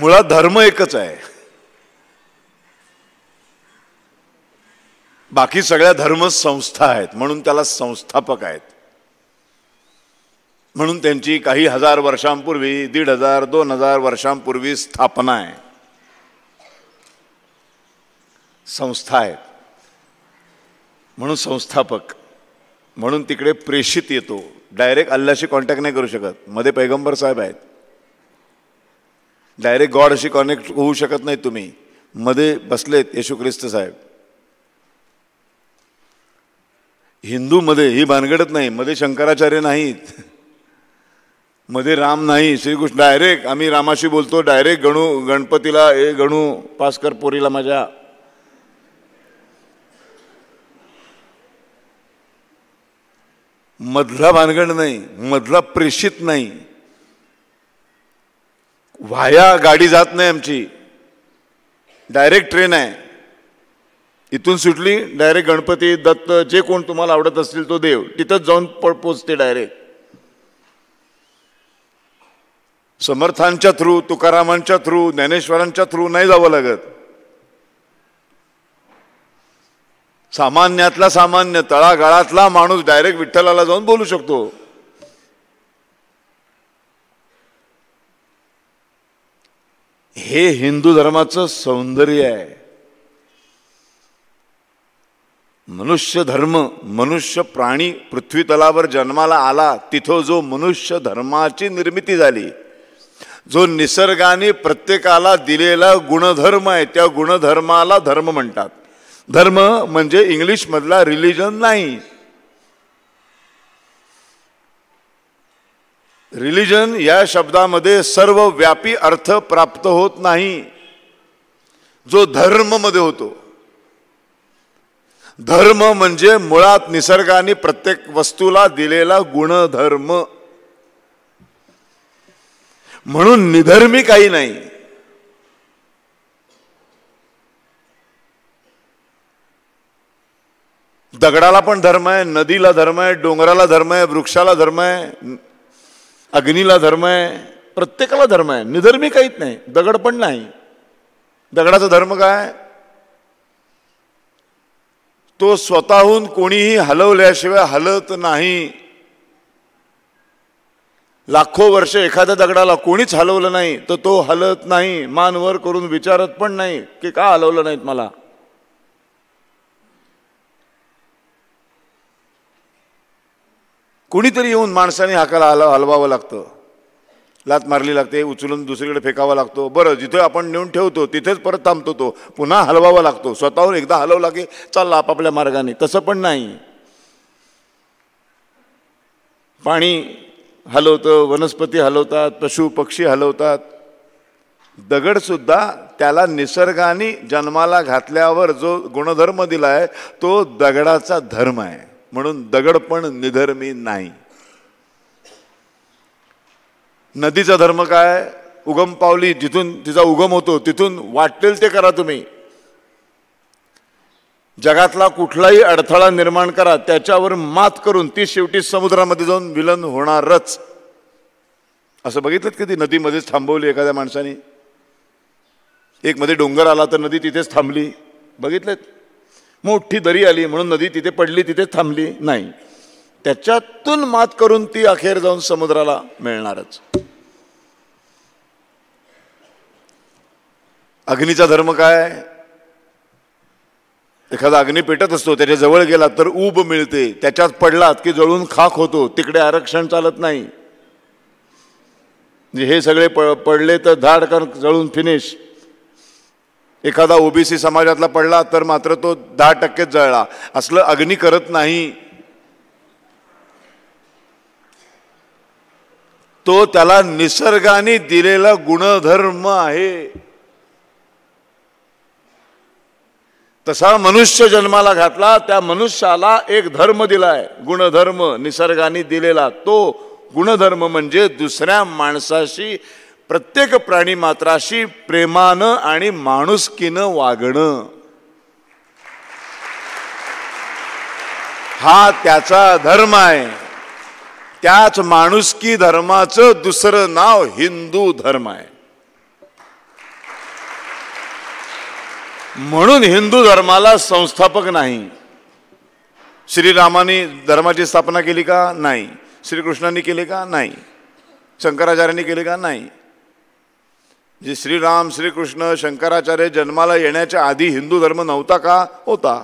मुळात धर्म एकच आहे बाकी सगळ्या धर्म संस्था आहेत म्हणून त्याला संस्थापक आहेत म्हणून त्यांची काही हजार वर्षांपूर्वी दीड हजार दोन हजार वर्षांपूर्वी स्थापना आहे संस्था आहेत म्हणून संस्थापक म्हणून तिकडे प्रेषित येतो डायरेक्ट अल्लाशी कॉन्टॅक्ट नाही करू शकत मध्ये पैगंबर साहेब आहेत डायरेक्ट गॉड अशी कॉनेक्ट होऊ शकत नाही तुम्ही मध्ये बसलेत येशू ख्रिस्त साहेब हिंदूमध्ये ही भानगडत नाही मध्ये शंकराचार्य नाहीत मध्ये राम नाही श्रीकृष्ण डायरेक्ट आम्ही रामाशी बोलतो डायरेक्ट गणू गणपतीला ए गणू पास्कर पोरीला माझ्या मधला भानगड नाही मधला प्रेषित नाही वाया गाडी जात नाही आमची डायरेक्ट ट्रेन आहे इथून सुटली डायरेक्ट गणपती दत्त जे कोण तुम्हाला आवडत असतील तो देव तिथंच जाऊन पोचते डायरेक्ट समर्थांच्या थ्रू तुकारामांच्या थ्रू ज्ञानेश्वरांच्या थ्रू नाही जावं लागत सामान्यातला सामान्य तळागाळातला माणूस डायरेक्ट विठ्ठलाला जाऊन बोलू शकतो हे हिंदू धर्माचं सौंदर्य आहे मनुष्य धर्म मनुष्य प्राणी पृथ्वी तलावर जन्माला आला तिथं जो मनुष्य धर्माची निर्मिती झाली जो निसर्गाने प्रत्येकाला दिलेला गुणधर्म आहे त्या गुणधर्माला धर्म म्हणतात धर्म म्हणजे इंग्लिश मधला रिलिजन नाही रिलिजन या शब्दामध्ये सर्व व्यापी अर्थ प्राप्त होत नाही जो धर्म मध्ये होतो धर्म म्हणजे मुळात निसर्गाने प्रत्येक वस्तूला दिलेला गुणधर्म म्हणून निधर्मी काही नाही दगडाला पण धर्म आहे नदीला धर्म आहे डोंगराला धर्म आहे वृक्षाला धर्म आहे अग्नीला धर्म आहे प्रत्येकाला धर्म आहे निधर्मी काहीच नाही दगड पण नाही दगडाचा धर्म काय तो स्वतःहून कोणीही हलवल्याशिवाय हलत नाही लाखो वर्ष एखाद्या दगडाला कोणीच हलवलं नाही तर तो हलत नाही मानवर करून विचारत पण नाही की का हलवलं नाहीत मला कुणीतरी येऊन माणसाने हाकाला हल हलवावं लागतं लात मारली लागते उचलून दुसरीकडे फेकावं लागतो बरं जिथे आपण नेऊन ठेवतो तिथेच परत थांबतो तो पुन्हा हलवावा लागतो स्वतःहून एकदा हलवला की चालला आपापल्या मार्गाने तसं पण नाही पाणी हलवतं वनस्पती हलवतात पशु पक्षी हलवतात दगडसुद्धा त्याला निसर्गाने जन्माला घातल्यावर जो गुणधर्म दिला आहे तो दगडाचा धर्म आहे म्हणून दगड पण निधर्मी नाही नदीचा धर्म काय उगम पावली जिथून तिचा उगम होतो तिथून वाटेल ते करा तुम्ही जगातला कुठलाही अडथळा निर्माण करा त्याच्यावर मात करून ती शेवटी समुद्रामध्ये जाऊन विलन होणारच असं बघितलं कधी नदीमध्येच थांबवली एखाद्या माणसाने एक मध्ये डोंगर आला तर नदी तिथेच थांबली बघितलेत मोठी दरी आली म्हणून नदी तिथे पडली तिथे थांबली नाही त्याच्यातून मात करून ती अखेर जाऊन समुद्राला मिळणारच अग्नीचा धर्म काय एखादा अग्नी पेटत असतो त्याच्या जवळ गेला तर ऊब मिळते त्याच्यात पडलात की जळून खाक होतो तिकडे आरक्षण चालत नाही हे सगळे प पडले तर धाड कर जळून फिनिश एखादा ओबीसी समाजातला पडला तर मात्र तो दहा टक्के जळला असलं अग्नि करत नाही तो त्याला निसर्गाने दिलेला गुणधर्म आहे तसा मनुष्य जन्माला घातला त्या मनुष्याला एक धर्म दिलाय गुणधर्म निसर्गाने दिलेला तो गुणधर्म म्हणजे दुसऱ्या माणसाशी प्रत्येक प्राणी मात्राशी प्रेमानं आणि माणुसकीनं वागणं हा त्याचा धर्म आहे त्याच माणुसकी धर्माचं दुसरं नाव हिंदू धर्म आहे म्हणून हिंदू धर्माला संस्थापक नाही श्रीरामाने धर्माची स्थापना केली का नाही श्रीकृष्णांनी केले का नाही शंकराचार्यांनी केले का नाही जे श्रीराम श्रीकृष्ण शंकराचार्य जन्माला येण्याच्या आधी हिंदू धर्म नव्हता का होता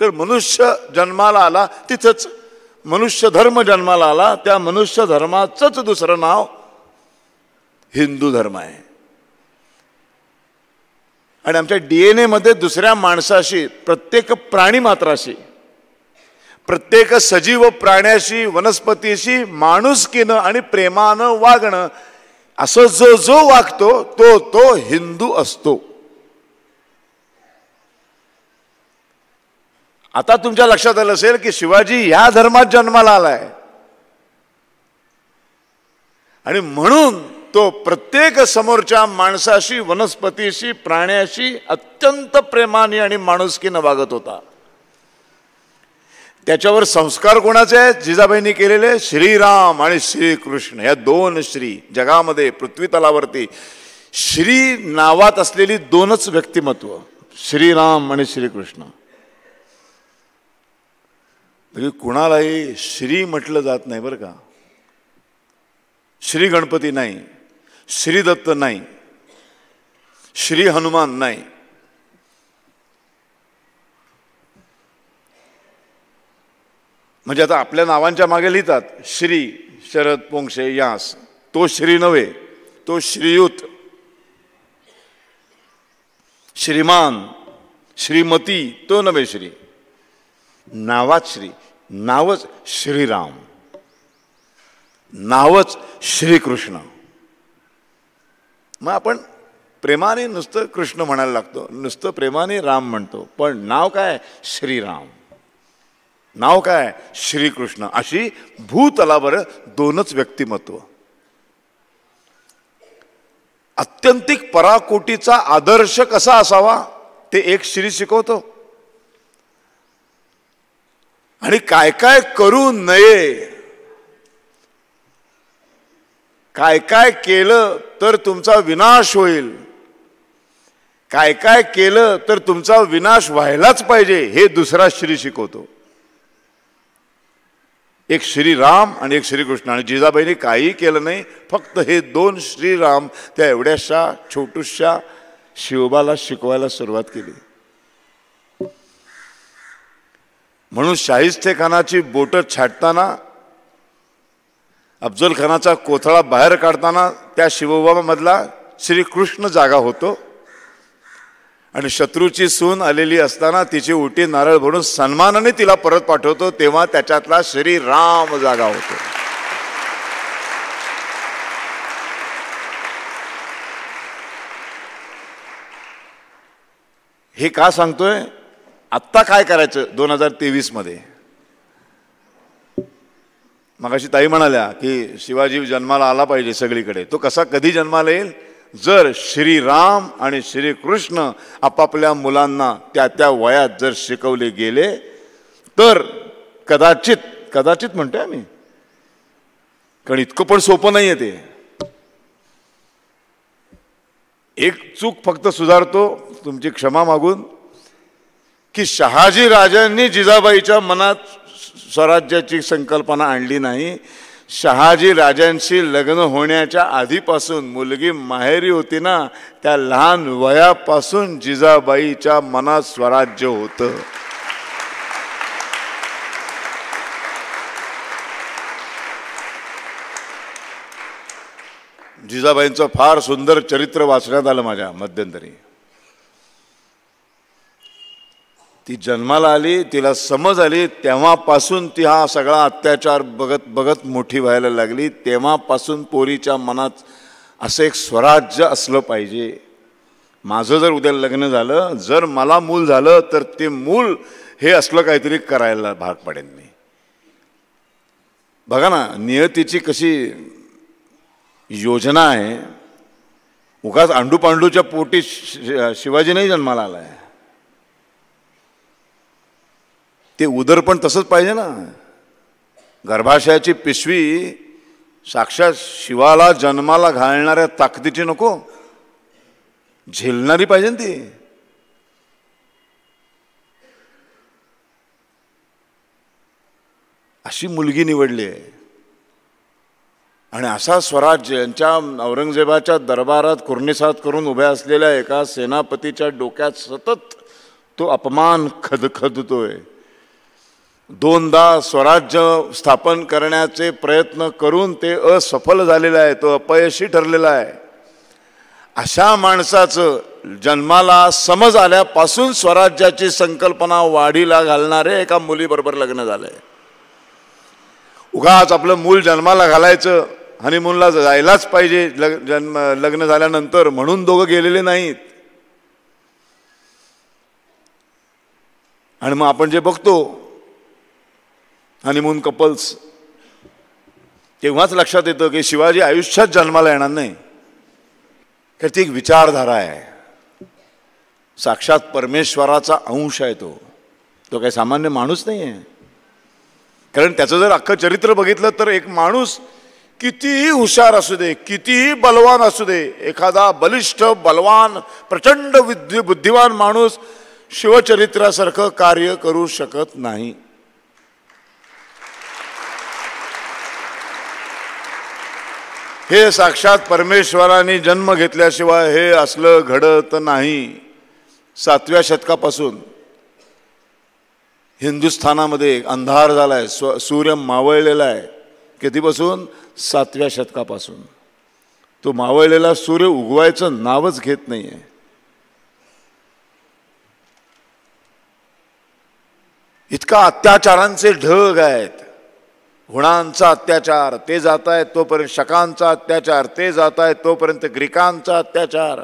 तर मनुष्य जन्माला आला तिथंच मनुष्य धर्म जन्माला आला त्या मनुष्य धर्माचंच दुसरं नाव हिंदू धर्म आहे आणि आमच्या डी एन एमध्ये दुसऱ्या माणसाशी प्रत्येक प्राणी मात्राशी प्रत्येक सजीव प्राण्याशी वनस्पतीशी माणुसकीनं आणि प्रेमानं वागणं असं जो जो वागतो तो तो हिंदू असतो आता तुमच्या लक्षात आलं असेल की शिवाजी या धर्मात जन्माला आलाय आणि म्हणून तो प्रत्येक समोरच्या माणसाशी वनस्पतीशी प्राण्याशी अत्यंत प्रेमाने आणि माणुसकीनं वागत होता त्याच्यावर संस्कार कोणाचे आहेत जिजाबाईंनी केलेले श्रीराम आणि श्रीकृष्ण या दोन श्री जगामध्ये पृथ्वी तलावरती श्री नावात असलेली दोनच व्यक्तिमत्व श्रीराम आणि श्रीकृष्ण म्हणजे कुणालाही श्री म्हटलं जात नाही बरं का श्री गणपती नाही श्री दत्त नाही श्री हनुमान नाही म्हणजे आता आपल्या नावांच्या मागे लिहितात श्री शरद पोंक्षे यास तो श्री नव्हे तो श्रीयुत श्रीमान श्रीमती तो नव्हे श्री नावात श्री नावच श्रीराम नावच श्रीकृष्ण मग आपण प्रेमाने नुसतं कृष्ण म्हणायला लागतो नुसतं प्रेमाने राम म्हणतो पण नाव काय श्रीराम नाव काय श्रीकृष्ण अशी भूतलावर दोनच व्यक्तिमत्व अत्यंतिक पराकोटीचा आदर्श कसा असावा ते एक श्री शिकवतो आणि काय काय करू नये काय काय केलं तर तुमचा विनाश होईल काय काय केलं तर तुमचा विनाश व्हायलाच पाहिजे हे दुसरा श्री शिकवतो एक श्रीराम आणि एक श्रीकृष्ण आणि जिजाबाईने काही केलं नाही फक्त हे दोन श्रीराम त्या एवढ्याशा छोटूशा शिवबाला शिकवायला सुरुवात केली म्हणून शाहिस्ते खानाची बोटं छाटताना अफजल खानाचा कोथळा बाहेर काढताना त्या शिवबाबामधला श्रीकृष्ण जागा होतो आणि शत्रूची सून आलेली असताना तिची उटी नारळ भरून सन्मानाने तिला परत पाठवतो तेव्हा त्याच्यातला श्री राम जागा होतो हे का सांगतोय आत्ता काय करायचं दोन हजार तेवीस मग मगाशी ताई म्हणाल्या की शिवाजी जन्माला आला पाहिजे सगळीकडे तो कसा कधी जन्माला येईल जर श्री श्रीराम आणि कृष्ण आपापल्या मुलांना त्या त्या वयात जर शिकवले गेले तर कदाचित कदाचित म्हणतोय आम्ही कारण इतकं पण सोपं नाही आहे ते एक चूक फक्त सुधारतो तुमची क्षमा मागून की शहाजी राजांनी जिजाबाईच्या मनात स्वराज्याची संकल्पना आणली नाही शहाजी राजांशी लग्न होण्याच्या आधीपासून मुलगी माहेरी होती ना त्या लहान वयापासून जिजाबाईच्या मनात स्वराज्य होत जिजाबाईंचं फार सुंदर चरित्र वाचण्यात आलं माझ्या मध्यंतरी ती जन्माला आली तिला समज आली तेव्हापासून ती हा सगळा अत्याचार बघत बघत मोठी व्हायला लागली तेव्हापासून पोरीच्या मनात असं एक स्वराज्य असलं पाहिजे माझं जर उद्या लग्न झालं जर मला मूल झालं तर ते मूल हे असलं काहीतरी करायला भाग पडेल मी बघा ना नियतीची कशी योजना आहे उगाच पांडूच्या पोटी शिवाजी नाही जन्माला आला आहे ते उदर पण तसंच पाहिजे ना गर्भाशयाची पिशवी साक्षात शिवाला जन्माला घालणाऱ्या ताकदीची नको झेलणारी पाहिजे ती अशी मुलगी निवडली आहे आणि असा स्वराज्य यांच्या औरंगजेबाच्या दरबारात कुर्णिसात करून उभ्या असलेल्या एका सेनापतीच्या डोक्यात सतत तो अपमान खदखदतोय दोनदा स्वराज्य स्थापन करण्याचे प्रयत्न करून ते असफल झालेलं आहे तो अपयशी ठरलेला आहे अशा माणसाचं जन्माला समज आल्यापासून स्वराज्याची संकल्पना वाढीला घालणारे एका मुलीबरोबर लग्न झालं आहे उगाच आपलं मूल जन्माला घालायचं हनीमूनला जायलाच पाहिजे लग जन्म लग्न झाल्यानंतर म्हणून दोघं गेलेले नाहीत आणि मग आपण जे बघतो हनीमून कपल्स तेव्हाच लक्षात येतं की शिवाजी आयुष्यात जन्माला येणार नाही तर ती एक विचारधारा आहे साक्षात परमेश्वराचा अंश आहे तो तो काही सामान्य माणूस नाही आहे कारण त्याचं जर अख्खं चरित्र बघितलं तर एक माणूस कितीही हुशार असू दे कितीही बलवान असू दे एखादा बलिष्ठ बलवान प्रचंड बुद्धिवान माणूस शिवचरित्रासारखं कार्य करू शकत नाही हे साक्षात परमेश्वराने जन्म घेतल्याशिवाय हे असलं घडत नाही सातव्या शतकापासून हिंदुस्थानामध्ये अंधार झाला आहे स्व सूर्य मावळलेला आहे कितीपासून सातव्या शतकापासून तो मावळलेला सूर्य उगवायचं नावच घेत नाही इतका अत्याचारांचे ढग आहेत हुणांचा अत्याचार ते जात आहेत तोपर्यंत शकांचा अत्याचार ते जात आहेत तोपर्यंत ग्रीकांचा अत्याचार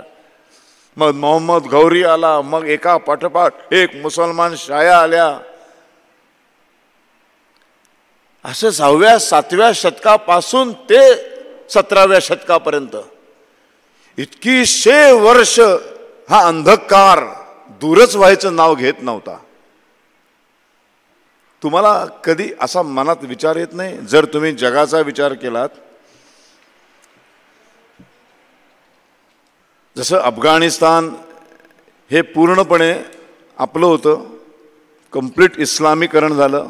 मग मोहम्मद गौरी आला मग एका पाठोपाठ एक मुसलमान शाया आल्या असं सहाव्या सातव्या शतकापासून ते सतराव्या शतकापर्यंत इतकी शे वर्ष हा अंधकार दूरच व्हायचं नाव घेत नव्हता तुम्हाला कधी असा मनात विचार येत नाही जर तुम्ही जगाचा विचार केलात जसं अफगाणिस्तान हे पूर्णपणे आपलं होतं कम्प्लीट इस्लामीकरण झालं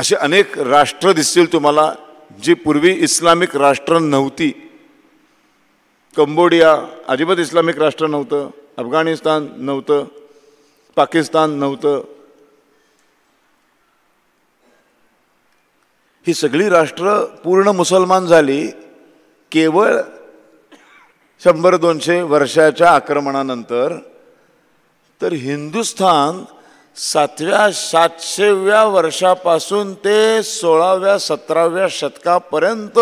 असे अनेक राष्ट्र दिसतील तुम्हाला जी पूर्वी इस्लामिक राष्ट्र नव्हती कंबोडिया अजिबात इस्लामिक राष्ट्र नव्हतं अफगाणिस्तान नव्हतं पाकिस्तान नव्हतं ही सगळी राष्ट्र पूर्ण मुसलमान झाली केवळ शंभर दोनशे वर्षाच्या आक्रमणानंतर तर हिंदुस्थान सातव्या सातशेव्या वर्षापासून ते सोळाव्या सतराव्या शतकापर्यंत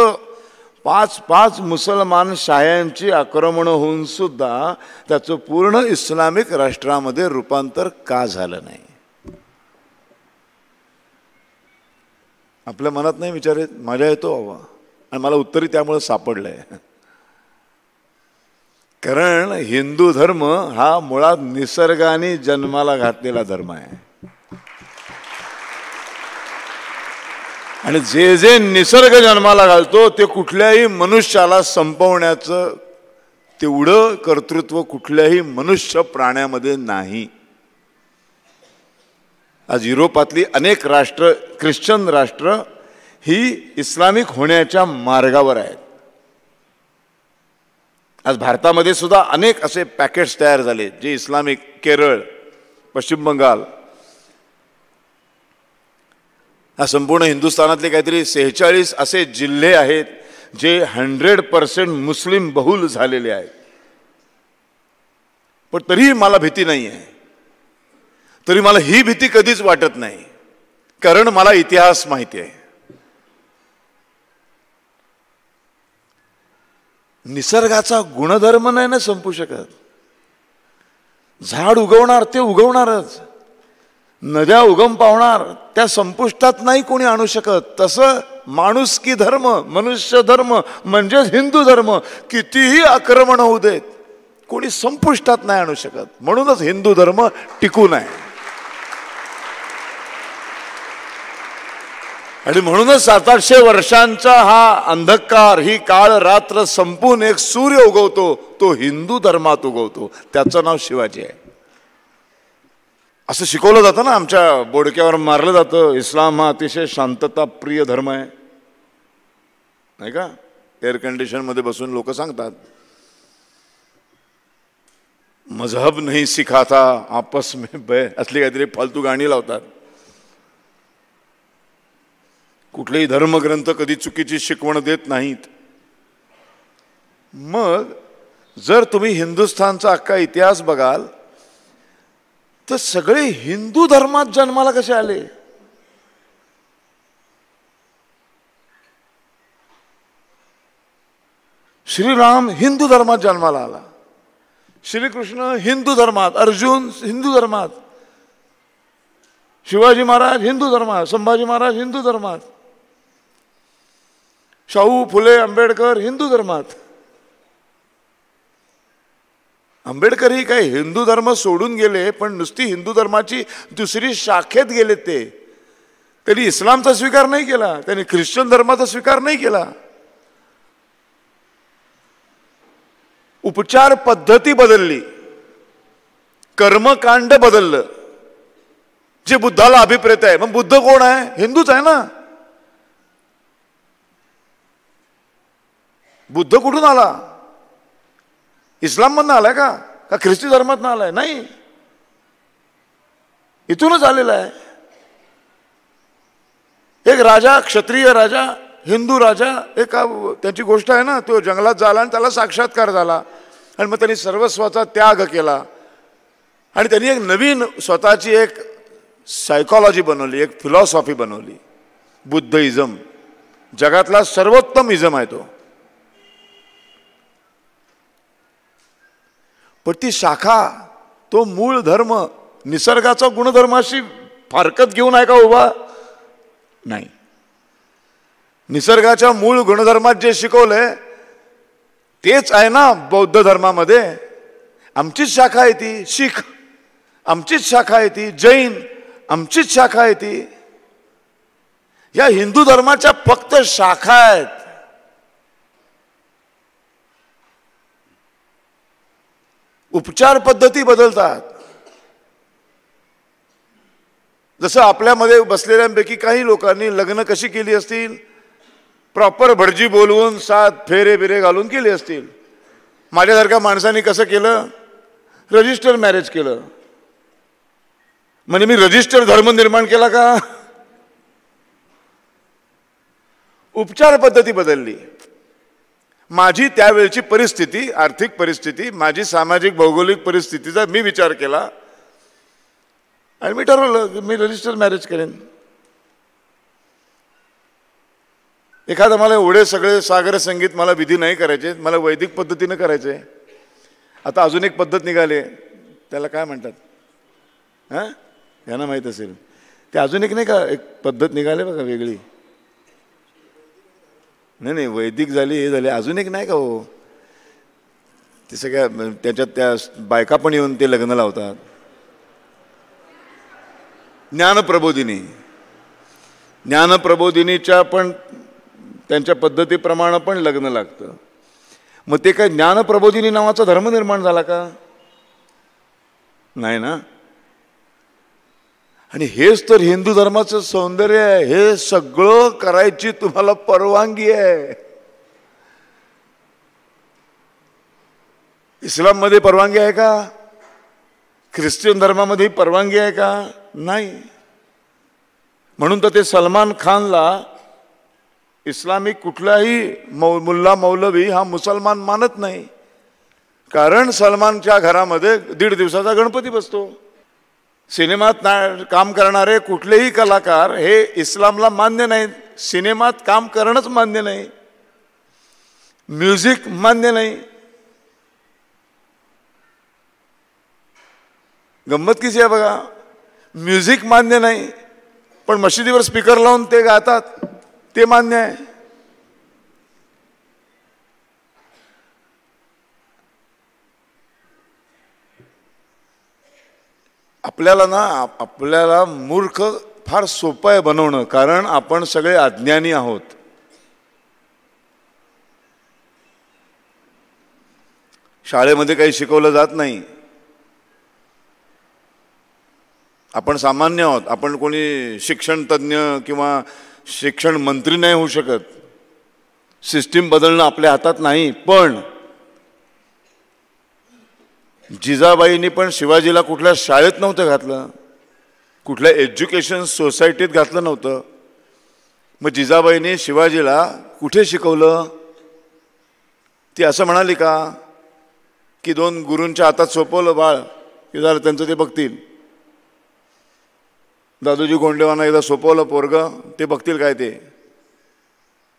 पाच पाच मुसलमान शायांची आक्रमणं होऊन सुद्धा त्याचं पूर्ण इस्लामिक राष्ट्रामध्ये रूपांतर का झालं नाही आपल्या मनात नाही विचार येत मजा येतो बाबा आणि मला उत्तरी त्यामुळे सापडलंय कारण हिंदू धर्म हा मुळात निसर्गाने जन्माला घातलेला धर्म आहे आणि जे जे निसर्ग जन्माला घालतो ते कुठल्याही मनुष्याला संपवण्याचं तेवढं कर्तृत्व कुठल्याही मनुष्य प्राण्यामध्ये नाही आज युरोपातली अनेक राष्ट्र ख्रिश्चन राष्ट्र ही इस्लामिक होण्याच्या मार्गावर आहेत आज भारतामध्ये सुद्धा अनेक असे पॅकेट्स तयार झाले जे इस्लामिक केरळ पश्चिम बंगाल हा संपूर्ण हिंदुस्थानातले काहीतरी सेहेचाळीस असे जिल्हे आहेत जे हंड्रेड पर्सेंट मुस्लिम बहुल झालेले आहेत पण तरीही मला भीती नाही आहे तरी मला ही भीती कधीच वाटत नाही कारण मला इतिहास माहिती आहे निसर्गाचा गुणधर्म नाही ना संपू शकत झाड उगवणार ते उगवणारच नद्या उगम पावणार त्या संपुष्टात नाही कोणी आणू शकत तसं माणूस की धर्म मनुष्य धर्म म्हणजेच हिंदू धर्म कितीही आक्रमण होऊ देत कोणी संपुष्टात नाही आणू शकत म्हणूनच हिंदू धर्म टिकून आहे आणि म्हणूनच सात आठशे वर्षांचा हा अंधकार ही काळ रात्र संपून एक सूर्य उगवतो तो हिंदू धर्मात उगवतो त्याचं नाव शिवाजी आहे असं शिकवलं जातं ना आमच्या बोडक्यावर मारलं जातं इस्लाम हा अतिशय शांतताप्रिय धर्म आहे नाही का एअर मध्ये बसून लोक सांगतात मजहब नाही सिखा आपस में भय असली काहीतरी फालतू गाणी लावतात कुठलेही धर्मग्रंथ कधी चुकीची शिकवण देत नाहीत मग जर तुम्ही हिंदुस्थानचा अख्खा इतिहास बघाल तर सगळे हिंदू धर्मात जन्माला कसे आले श्रीराम हिंदू धर्मात जन्माला आला श्रीकृष्ण हिंदू धर्मात अर्जुन हिंदू धर्मात शिवाजी महाराज हिंदू धर्मात संभाजी महाराज हिंदू धर्मात शाहू फुले आंबेडकर हिंदू धर्मात आंबेडकर ही काय हिंदू धर्म सोडून गेले पण नुसती हिंदू धर्माची दुसरी शाखेत गेले ते त्यांनी इस्लामचा स्वीकार नाही केला त्यांनी ख्रिश्चन धर्माचा स्वीकार नाही केला उपचार पद्धती बदलली कर्मकांड बदललं जे बुद्धाला अभिप्रेत आहे मग बुद्ध कोण आहे हिंदूच आहे ना बुद्ध कुठून आला इस्लाममधनं आलाय का का ख्रिस्ती धर्मातनं आलाय नाही इथूनच आलेला आहे एक राजा क्षत्रिय राजा हिंदू राजा एक त्याची गोष्ट आहे ना तो जंगलात झाला आणि त्याला साक्षात्कार झाला आणि मग त्यांनी सर्वस्वाचा त्याग केला आणि त्यांनी एक नवीन स्वतःची एक सायकॉलॉजी बनवली एक फिलॉसॉफी बनवली बुद्ध इझम जगातला सर्वोत्तम इझम आहे तो पण ती शाखा तो मूळ धर्म निसर्गाचा गुणधर्माशी फारकत घेऊन आहे का उभा नाही निसर्गाच्या मूळ गुणधर्मात जे शिकवलंय तेच आहे ना बौद्ध धर्मामध्ये आमचीच शाखा आहे ती शीख आमचीच शाखा आहे ती जैन आमचीच शाखा आहे ती या हिंदू धर्माच्या फक्त शाखा आहेत उपचार पद्धती बदलतात जसं आपल्यामध्ये बसलेल्यांपैकी काही लोकांनी लग्न कशी केली असतील प्रॉपर भटजी बोलवून सात फेरे बिरे घालून केले असतील माझ्यासारख्या माणसांनी कसं केलं रजिस्टर मॅरेज केलं म्हणजे मी रजिस्टर धर्म निर्माण केला का उपचार पद्धती बदलली माझी त्यावेळची परिस्थिती आर्थिक परिस्थिती माझी सामाजिक भौगोलिक परिस्थितीचा मी विचार केला आणि मी ठरवलं मी रजिस्टर मॅरेज करेन एखादं मला एवढे सगळे सागर संगीत मला विधी नाही करायचे मला वैदिक पद्धतीनं करायचे आहे आता अजून एक पद्धत निघाली त्याला काय म्हणतात हां यांना माहीत असेल ते अजून एक नाही का एक पद्धत निघाली बघा वेगळी नाही नाही वैदिक झाले हे झाले अजून एक नाही का हो ते सगळ्या त्याच्यात त्या बायका पण येऊन ते लग्न लावतात ज्ञानप्रबोधिनी ज्ञानप्रबोधिनीच्या पण त्यांच्या पद्धतीप्रमाणे पण लग्न लागतं मग ते काय ज्ञानप्रबोधिनी नावाचा धर्म निर्माण झाला का नाही ना आणि हेच तर हिंदू धर्माचं सौंदर्य आहे हे सगळं करायची तुम्हाला परवानगी आहे इस्लाममध्ये परवानगी आहे का ख्रिश्चन धर्मामध्ये परवानगी आहे का नाही म्हणून तर ते सलमान खानला इस्लामिक कुठलाही मौ मुल्ला मौलवी हा मुसलमान मानत नाही कारण सलमानच्या घरामध्ये दीड दिवसाचा गणपती बसतो सिनेमात ना काम करणारे कुठलेही कलाकार हे इस्लामला मान्य नाहीत सिनेमात काम करणंच मान्य नाही म्युझिक मान्य नाही गंमत किती आहे बघा म्युझिक मान्य नाही पण मशिदीवर स्पीकर लावून ते गातात ते मान्य आहे आपल्याला ना आपल्याला मूर्ख फार सोपं आहे बनवणं कारण आपण सगळे अज्ञानी आहोत शाळेमध्ये काही शिकवलं जात नाही आपण सामान्य आहोत आपण कोणी शिक्षण तज्ज्ञ किंवा शिक्षण मंत्री नाही होऊ शकत सिस्टीम बदलणं आपल्या हातात नाही पण जिजाबाईंनी पण शिवाजीला कुठल्या शाळेत नव्हतं घातलं कुठल्या एज्युकेशन सोसायटीत घातलं नव्हतं मग जिजाबाईंनी शिवाजीला कुठे शिकवलं ती असं म्हणाली का की दोन गुरूंच्या हातात सोपवलं बाळ की झालं त्यांचं ते बघतील दादूजी गोंडेवांना एकदा सोपवलं पोरगं ते बघतील काय ते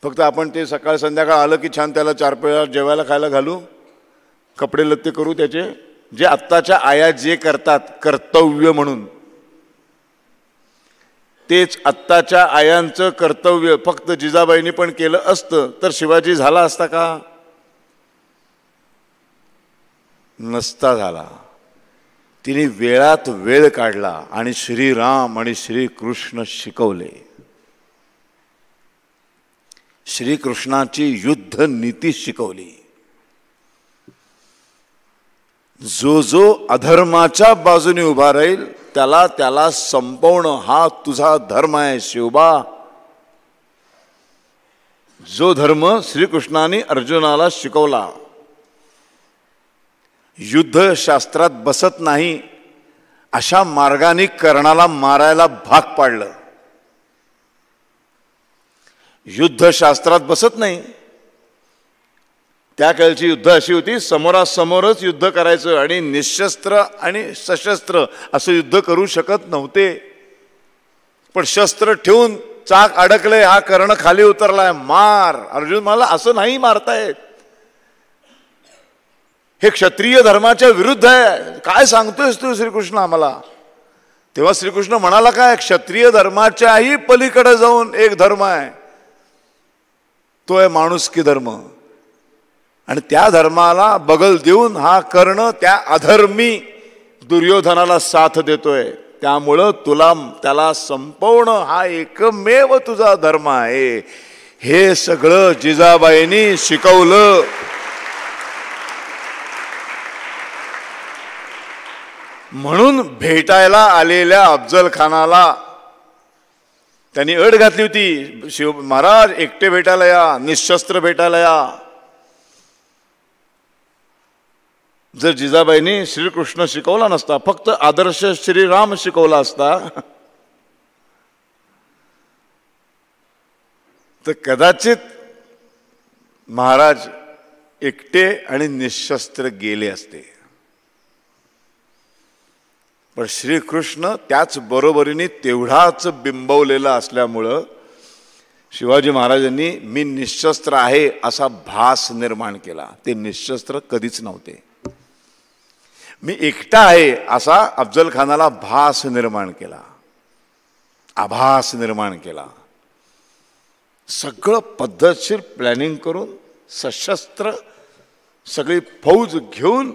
फक्त आपण ते सकाळ संध्याकाळ आलं की छान त्याला चार पेळा जेवायला खायला घालू कपडे लत्ते करू त्याचे जे आत्ताच्या आया जे करतात कर्तव्य म्हणून तेच आत्ताच्या आयांचं कर्तव्य फक्त जिजाबाईंनी पण केलं असतं तर शिवाजी झाला असता का नसता झाला तिने वेळात वेळ काढला आणि श्रीराम आणि श्रीकृष्ण शिकवले श्रीकृष्णाची युद्ध नीती शिकवली जो जो अधर्माच्या बाजूने उभा राहील त्याला त्याला संपवणं हा तुझा धर्म आहे शिवबा जो धर्म श्रीकृष्णाने अर्जुनाला शिकवला युद्ध शास्त्रात बसत नाही अशा मार्गाने कर्णाला मारायला भाग पाडलं युद्धशास्त्रात बसत नाही त्याकाळची युद्ध अशी होती समोरासमोरच युद्ध करायचं आणि निशस्त्र आणि सशस्त्र असं युद्ध करू शकत नव्हते पण शस्त्र ठेवून चाक अडकले हा कर्ण खाली उतरलाय मार अर्जुन मला असं नाही मारतायत हे क्षत्रिय धर्माच्या विरुद्ध आहे काय सांगतोयस तू श्रीकृष्ण आम्हाला तेव्हा श्रीकृष्ण म्हणाला काय क्षत्रिय धर्माच्याही पलीकडे जाऊन एक धर्म आहे तो आहे की धर्म आणि त्या धर्माला बगल देऊन हा कर्ण त्या अधर्मी दुर्योधनाला साथ देतोय त्यामुळं तुला त्याला संपवणं हा एकमेव तुझा धर्म आहे हे सगळं जिजाबाईंनी शिकवलं म्हणून भेटायला आलेल्या अफजल खानाला त्यांनी अड घातली होती शिव महाराज एकटे भेटायला या निशस्त्र भेटायला या जर जिजाबाईंनी श्रीकृष्ण शिकवला नसता फक्त आदर्श श्रीराम शिकवला असता तर कदाचित महाराज एकटे आणि निशस्त्र गेले असते पण श्रीकृष्ण त्याच बरोबरीने तेवढाच बिंबवलेला असल्यामुळं शिवाजी महाराजांनी मी निशस्त्र आहे असा भास निर्माण केला ते निशस्त्र कधीच नव्हते मी एकटा आहे असा अफजल खानाला भास निर्माण केला आभास निर्माण केला सगळं पद्धतशीर प्लॅनिंग करून सशस्त्र सगळी फौज घेऊन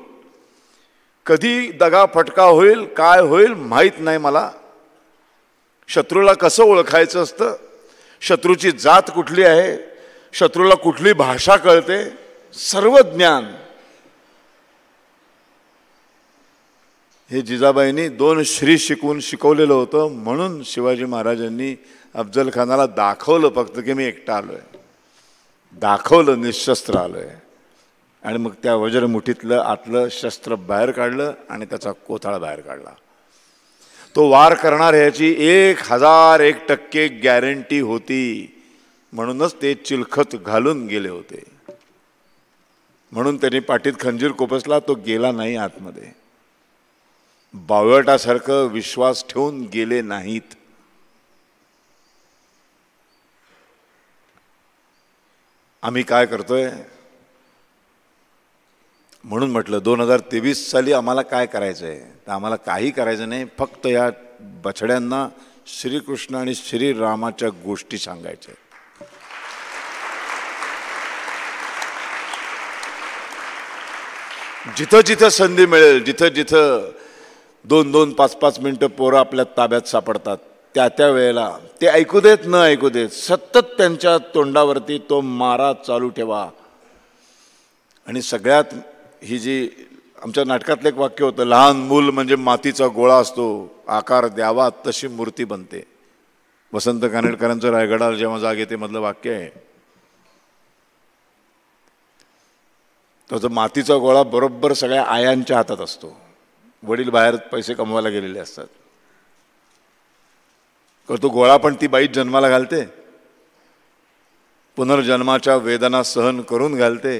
कधी दगा फटका होईल काय होईल माहीत नाही मला शत्रूला कसं ओळखायचं असतं शत्रूची जात कुठली आहे शत्रूला कुठली भाषा कळते सर्व ज्ञान हे जिजाबाईंनी दोन श्री शिकवून शिकवलेलं होतं म्हणून शिवाजी महाराजांनी अफजलखानाला दाखवलं फक्त की मी एकटा आलो आहे दाखवलं निशस्त्र आलो आहे आणि मग त्या वज्रमुठीतलं आतलं शस्त्र बाहेर काढलं आणि त्याचा कोथाळा बाहेर काढला तो वार करणार ह्याची एक हजार एक टक्के गॅरंटी होती म्हणूनच ते चिलखत घालून गेले होते म्हणून त्यांनी पाठीत खंजीर कोपसला तो गेला नाही आतमध्ये बावळटासारखं विश्वास ठेवून गेले नाहीत आम्ही काय करतोय म्हणून म्हटलं दोन हजार तेवीस साली आम्हाला काय करायचं आहे तर आम्हाला काही करायचं नाही फक्त या बछड्यांना श्रीकृष्ण आणि श्रीरामाच्या गोष्टी सांगायच्या जिथं जिथं संधी मिळेल जिथं जिथं दोन दोन पाच पाच मिनटं पोरं आपल्या ताब्यात सापडतात त्या त्या वेळेला ते ऐकू देत न ऐकू देत सतत त्यांच्या तोंडावरती तो मारा चालू ठेवा आणि सगळ्यात ही जी आमच्या नाटकातलं एक वाक्य होतं लहान मूल म्हणजे मातीचा गोळा असतो आकार द्यावा तशी मूर्ती बनते वसंत कानेडकरांचं रायगडाला जेव्हा जाग येते मधलं वाक्य आहे त्याचा मातीचा गोळा बरोबर सगळ्या आयांच्या हातात असतो वडील बाहेर पैसे कमवायला गेलेले असतात तो गोळा पण ती बाईच जन्माला घालते पुनर्जन्माच्या वेदना सहन करून घालते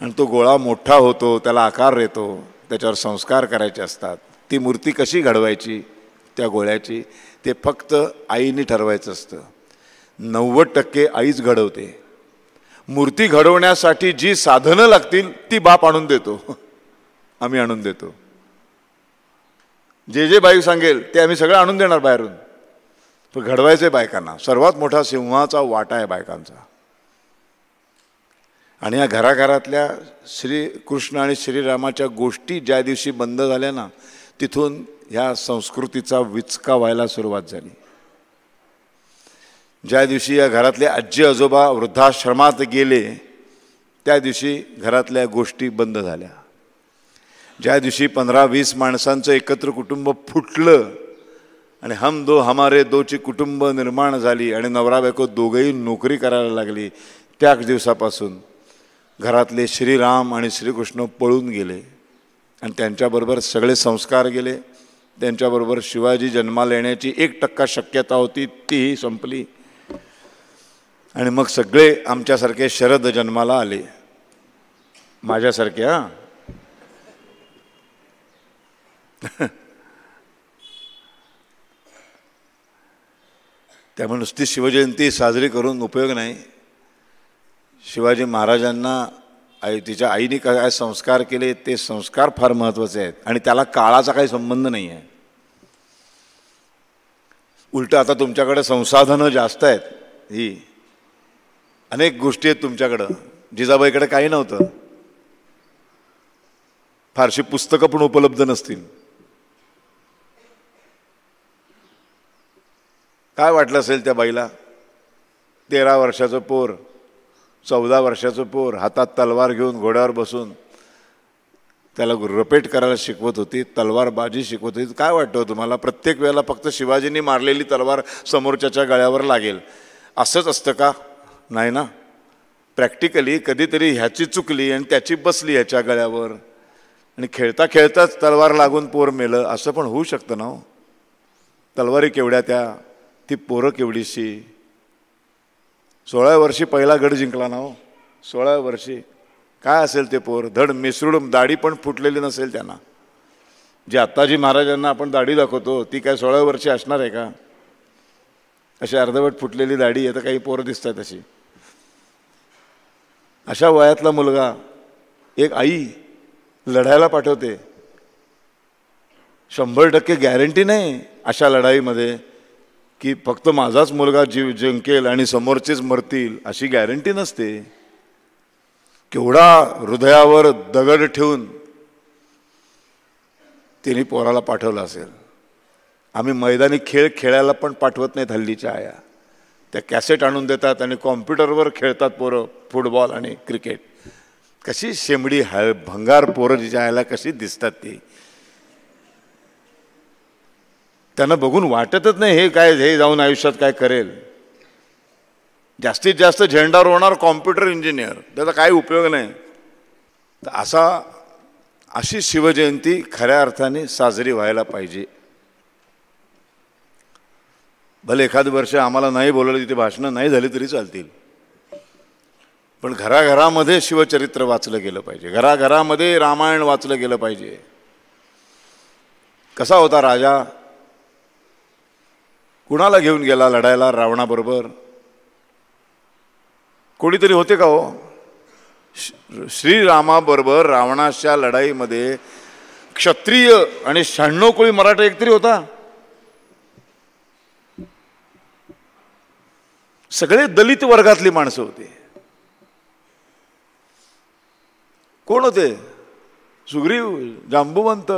आणि तो गोळा मोठा होतो त्याला आकार येतो त्याच्यावर संस्कार करायचे असतात ती मूर्ती कशी घडवायची त्या गोळ्याची ते फक्त आईने ठरवायचं असतं नव्वद टक्के आईच घडवते मूर्ती घडवण्यासाठी जी साधनं लागतील ती बाप आणून देतो आम्ही आणून देतो जे जे बाईक सांगेल ते आम्ही सगळं आणून देणार बाहेरून पण घडवायचं आहे बायकांना सर्वात मोठा सिंहाचा वाटा आहे बायकांचा आणि या घराघरातल्या श्रीकृष्ण आणि श्रीरामाच्या गोष्टी ज्या दिवशी बंद झाल्या ना तिथून ह्या संस्कृतीचा विचका व्हायला सुरुवात झाली ज्या दिवशी या घरातले आजी आजोबा वृद्धाश्रमात गेले त्या दिवशी घरातल्या गोष्टी बंद झाल्या ज्या दिवशी पंधरा वीस माणसांचं एकत्र कुटुंब फुटलं आणि हम दो हमारे दोची कुटुंब निर्माण झाली आणि नवरा बायको दोघंही नोकरी करायला लागली त्याच दिवसापासून घरातले श्रीराम आणि श्रीकृष्ण पळून गेले आणि त्यांच्याबरोबर सगळे संस्कार गेले त्यांच्याबरोबर शिवाजी जन्माला येण्याची एक टक्का शक्यता होती तीही संपली आणि मग सगळे आमच्यासारखे शरद जन्माला आले माझ्यासारखे हां त्यामुळे नुसती शिवजयंती साजरी करून उपयोग नाही शिवाजी महाराजांना आई तिच्या आईने काय संस्कार केले ते संस्कार फार महत्त्वाचे आहेत आणि त्याला काळाचा काही संबंध नाही आहे उलट आता तुमच्याकडे संसाधनं जास्त आहेत ही अनेक गोष्टी आहेत तुमच्याकडं जिजाबाईकडे काही नव्हतं फारशी पुस्तकं पण उपलब्ध नसतील काय वाटलं असेल त्या बाईला तेरा वर्षाचं पोर चौदा वर्षाचं पोर हातात तलवार घेऊन घोड्यावर बसून त्याला रपेट करायला शिकवत होती तलवारबाजी शिकवत होती काय वाटतं हो तुम्हाला प्रत्येक वेळेला फक्त शिवाजींनी मारलेली तलवार समोरच्याच्या गळ्यावर लागेल असंच असतं का नाही ना प्रॅक्टिकली कधीतरी ह्याची चुकली आणि त्याची बसली ह्याच्या गळ्यावर आणि खेळता खेळताच तलवार लागून पोर मेलं असं पण होऊ शकतं ना हो तलवारी केवढ्या त्या ती पोरं केवढीशी सोळा वर्षी पहिला गड जिंकला ना हो सोळा वर्षी काय असेल ते पोर धड मिसरुड दाढी पण फुटलेली नसेल त्यांना जी आत्ताजी महाराजांना आपण दाढी दाखवतो ती काय सोळा वर्षी असणार आहे का अशी अर्धवट फुटलेली दाढी आहे तर काही पोरं दिसतात अशी अशा वयातला मुलगा एक आई लढायला पाठवते शंभर टक्के गॅरंटी नाही अशा लढाईमध्ये की फक्त माझाच मुलगा जीव जिंकेल आणि समोरचेच मरतील अशी गॅरंटी नसते केवढा हृदयावर दगड ठेवून तिने पोराला पाठवलं असेल आम्ही मैदानी खेळ खेळायला पण पाठवत नाहीत हल्लीच्या आया त्या कॅसेट आणून देतात आणि कॉम्प्युटरवर खेळतात पोरं फुटबॉल आणि क्रिकेट कशी शेंबडी हळ भंगार पोरं जिच्या आयला कशी दिसतात ती त्यांना बघून वाटतच नाही हे काय हे जाऊन आयुष्यात काय करेल जास्तीत जास्त झेंडावर होणार कॉम्प्युटर इंजिनियर त्याचा काही उपयोग नाही तर असा अशी शिवजयंती खऱ्या अर्थाने साजरी व्हायला पाहिजे भले एखाद वर्ष आम्हाला नाही बोलवलं तिथे भाषणं नाही झाली तरी चालतील पण घराघरामध्ये शिवचरित्र वाचलं गेलं पाहिजे घराघरामध्ये रामायण वाचलं गेलं पाहिजे कसा होता राजा कुणाला घेऊन गेला लढायला रावणाबरोबर कोणीतरी होते का हो श्रीरामाबरोबर रावणाच्या लढाईमध्ये क्षत्रिय आणि शहाण्णव कोळी मराठा एकतरी होता सगळे दलित वर्गातली माणसं होती कोण होते सुग्रीव जांबुवंत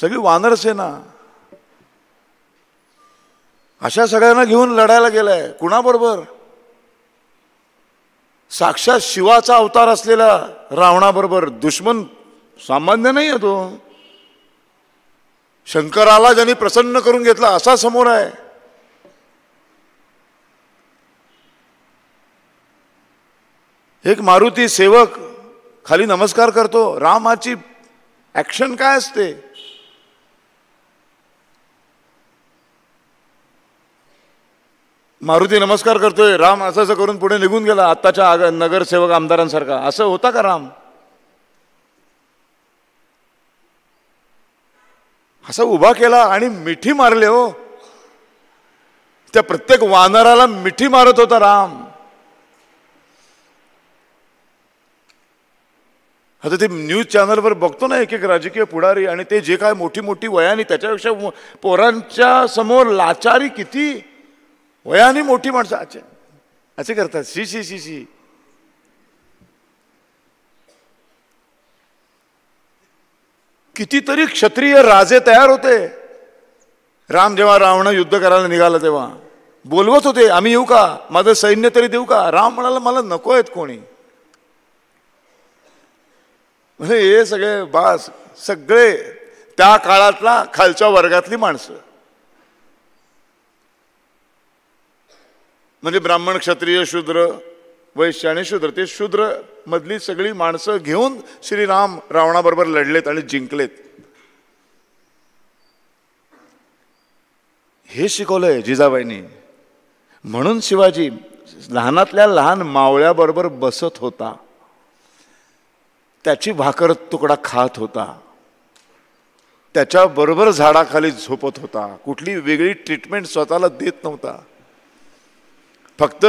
सगळी वानरसेना अशा सगळ्यांना घेऊन लढायला गेलाय कुणाबरोबर साक्षात शिवाचा अवतार असलेला रावणाबरोबर दुश्मन सामान्य नाही आहे तो शंकराला ज्यांनी प्रसन्न करून घेतला असा समोर आहे एक मारुती सेवक खाली नमस्कार करतो रामाची ॲक्शन काय असते मारुती नमस्कार करतोय राम असं असं करून पुढे निघून गेला आत्ताच्या नगरसेवक आमदारांसारखा असं होता का राम असं उभा केला आणि मिठी मारले हो त्या प्रत्येक वानराला मिठी मारत होता राम आता ते न्यूज चॅनलवर बघतो ना एक एक राजकीय पुढारी आणि ते जे काय मोठी मोठी वयाने त्याच्यापेक्षा पोरांच्या समोर लाचारी किती वयाने मोठी माणसं असे असे करतात सी सी सी सी कितीतरी क्षत्रिय राजे तयार होते राम जेव्हा रावण युद्ध करायला निघाला तेव्हा बोलवत होते आम्ही येऊ का माझं सैन्य तरी देऊ का राम म्हणाला मला नको आहेत कोणी म्हणजे हे सगळे बास सगळे त्या काळातला खालच्या वर्गातली माणसं म्हणजे ब्राह्मण क्षत्रिय शूद्र वैश्य आणि शूद्र ते शूद्र मधली सगळी माणसं घेऊन श्रीराम रावणाबरोबर लढलेत आणि जिंकलेत हे शिकवलंय जिजाबाईंनी म्हणून शिवाजी लहानातल्या लहान मावळ्याबरोबर बसत होता त्याची भाकर तुकडा खात होता त्याच्याबरोबर झाडाखाली झोपत होता कुठली वेगळी ट्रीटमेंट स्वतःला देत नव्हता फक्त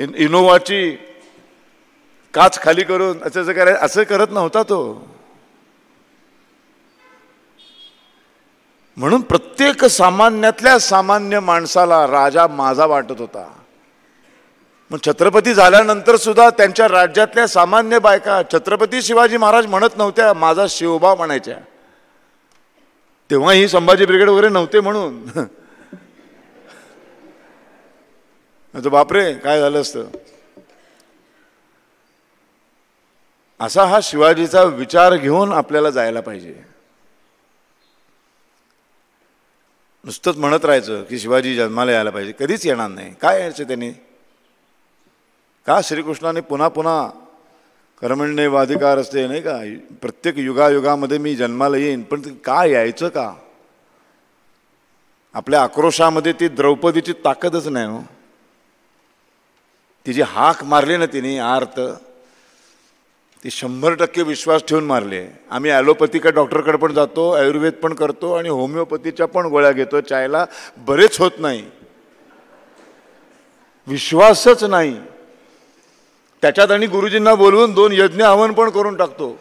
इन इनोवाची काच खाली करून असं असं करायचं असं करत नव्हता तो म्हणून प्रत्येक सामान्यातल्या सामान्य माणसाला राजा माझा वाटत होता मग छत्रपती झाल्यानंतर सुद्धा त्यांच्या राज्यातल्या सामान्य बायका छत्रपती शिवाजी महाराज म्हणत नव्हत्या माझा शिवबा म्हणायच्या तेव्हा ही संभाजी ब्रिगेड वगैरे नव्हते म्हणून तर बापरे काय झालं असतं असा हा शिवाजीचा विचार घेऊन आपल्याला जायला पाहिजे नुसतंच म्हणत राहायचं की शिवाजी जन्माला यायला पाहिजे कधीच येणार नाही काय यायचं त्यांनी का श्रीकृष्णाने पुन्हा पुन्हा कर्मण्य वाधिकार असते नाही का प्रत्येक युगायुगामध्ये मी जन्माला येईन पण का यायचं का आपल्या आक्रोशामध्ये ती द्रौपदीची ताकदच नाही हो तिची हाक मारली ना तिने आर्त ती शंभर टक्के विश्वास ठेवून मारले आम्ही ॲलोपॅथी का डॉक्टरकडे पण जातो आयुर्वेद पण करतो आणि होमिओपॅथीच्या पण गोळ्या घेतो चायला बरेच होत नाही विश्वासच नाही त्याच्यात आणि गुरुजींना बोलवून दोन यज्ञ हवन पण करून टाकतो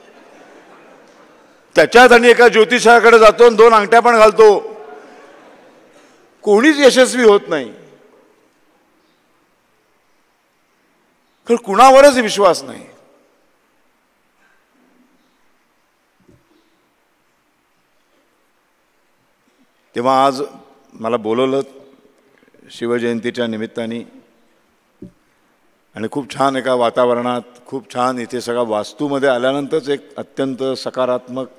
त्याच्यात आणि एका ज्योतिषाकडे जातो आणि दोन अंगठ्या पण घालतो कोणीच यशस्वी होत नाही तर कुणावरच विश्वास नाही तेव्हा आज मला बोलवलं शिवजयंतीच्या निमित्ताने आणि खूप छान एका वातावरणात खूप छान इथे सगळ्या वास्तूमध्ये आल्यानंतरच एक अत्यंत सकारात्मक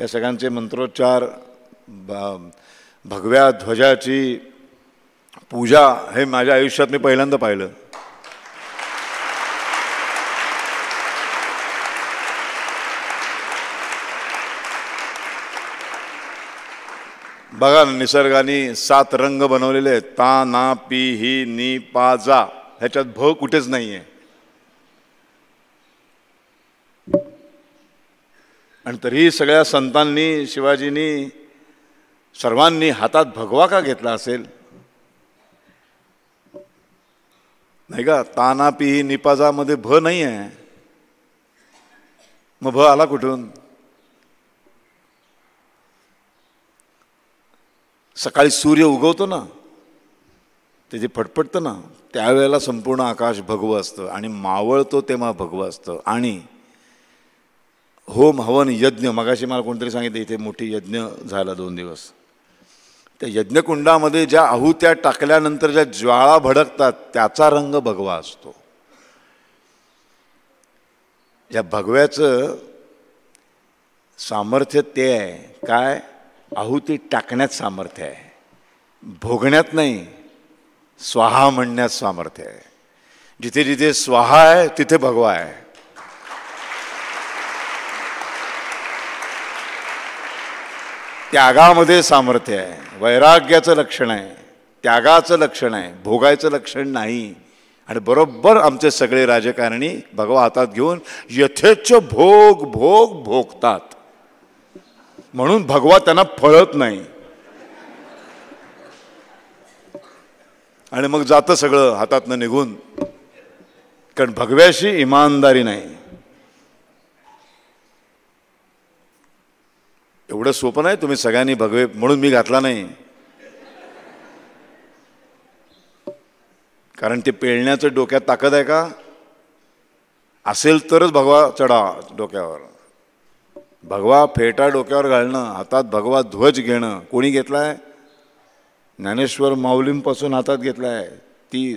या सगळ्यांचे मंत्रोच्चार भगव्या ध्वजाची पूजा हे माझ्या आयुष्यात मी पहिल्यांदा पाहिलं बघा ना निसर्गाने सात रंग बनवलेले आहेत ता ना पी ही नी पा जा ह्याच्यात भ कुठेच नाहीये आणि तरीही सगळ्या संतांनी शिवाजींनी सर्वांनी हातात भगवा का घेतला असेल नाही का ताना पी निपाजामध्ये भ नाही आहे मग भ आला कुठून सकाळी सूर्य उगवतो ना ते जे फटफटतं ना त्यावेळेला संपूर्ण आकाश भगवं असतं आणि मावळतो तेव्हा भगवं असतं आणि होम हवन यज्ञ मगाशी मला कोणतरी सांगितलं इथे मोठी यज्ञ झाला दोन दिवस त्या यज्ञकुंडामध्ये ज्या आहुत्या टाकल्यानंतर ज्या ज्वाळा भडकतात त्याचा रंग भगवा असतो या भगव्याचं सामर्थ्य ते आहे काय आहुती टाकण्यात सामर्थ्य आहे भोगण्यात नाही स्वाहा म्हणण्यात सामर्थ्य आहे जिथे जिथे स्वाहा आहे तिथे भगवा आहे त्यागामध्ये सामर्थ्य आहे वैराग्याचं लक्षण आहे त्यागाचं लक्षण आहे भोगायचं लक्षण नाही आणि बरोबर आमचे सगळे राजकारणी भगवा हातात घेऊन यथेच्छ भोग भोग भोगतात म्हणून भगवा त्यांना फळत नाही आणि मग जातं सगळं हातातनं निघून कारण भगव्याशी इमानदारी नाही एवढं सोपं नाही तुम्ही सगळ्यांनी भगवे म्हणून मी घातला नाही कारण ते पेळण्याचं डोक्यात ताकद आहे का असेल तरच भगवा चढा डोक्यावर भगवा फेटा डोक्यावर घालणं हातात भगवा ध्वज घेणं कोणी घेतला आहे ज्ञानेश्वर माऊलींपासून हातात घेतला आहे ती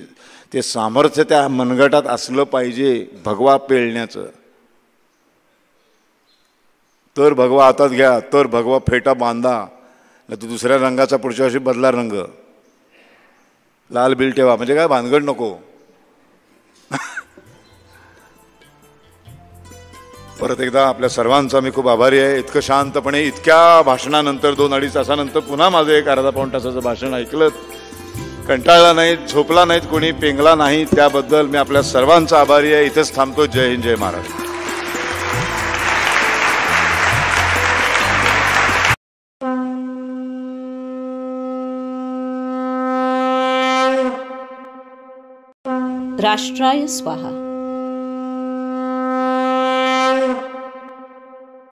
ते सामर्थ्य त्या मनगटात असलं पाहिजे भगवा पेळण्याचं तर भगवा हातात घ्या तर भगवा फेटा बांधा नाही तू दुसऱ्या रंगाचा पुढच्या वर्षी बदला रंग लाल बिल ठेवा म्हणजे काय भानगड नको परत एकदा आपल्या सर्वांचा मी खूप आभारी आहे इतकं शांतपणे इतक्या भाषणानंतर दोन अडीच तासानंतर पुन्हा माझं एक अर्धा पाऊन तासाचं भाषण ऐकलं कंटाळला नाहीत झोपला नाहीत कोणी पेंगला नाही त्याबद्दल मी आपल्या सर्वांचा आभारी आहे इथेच थांबतो जय हिंद जय महाराष्ट्र राष्ट्राय स्वाहा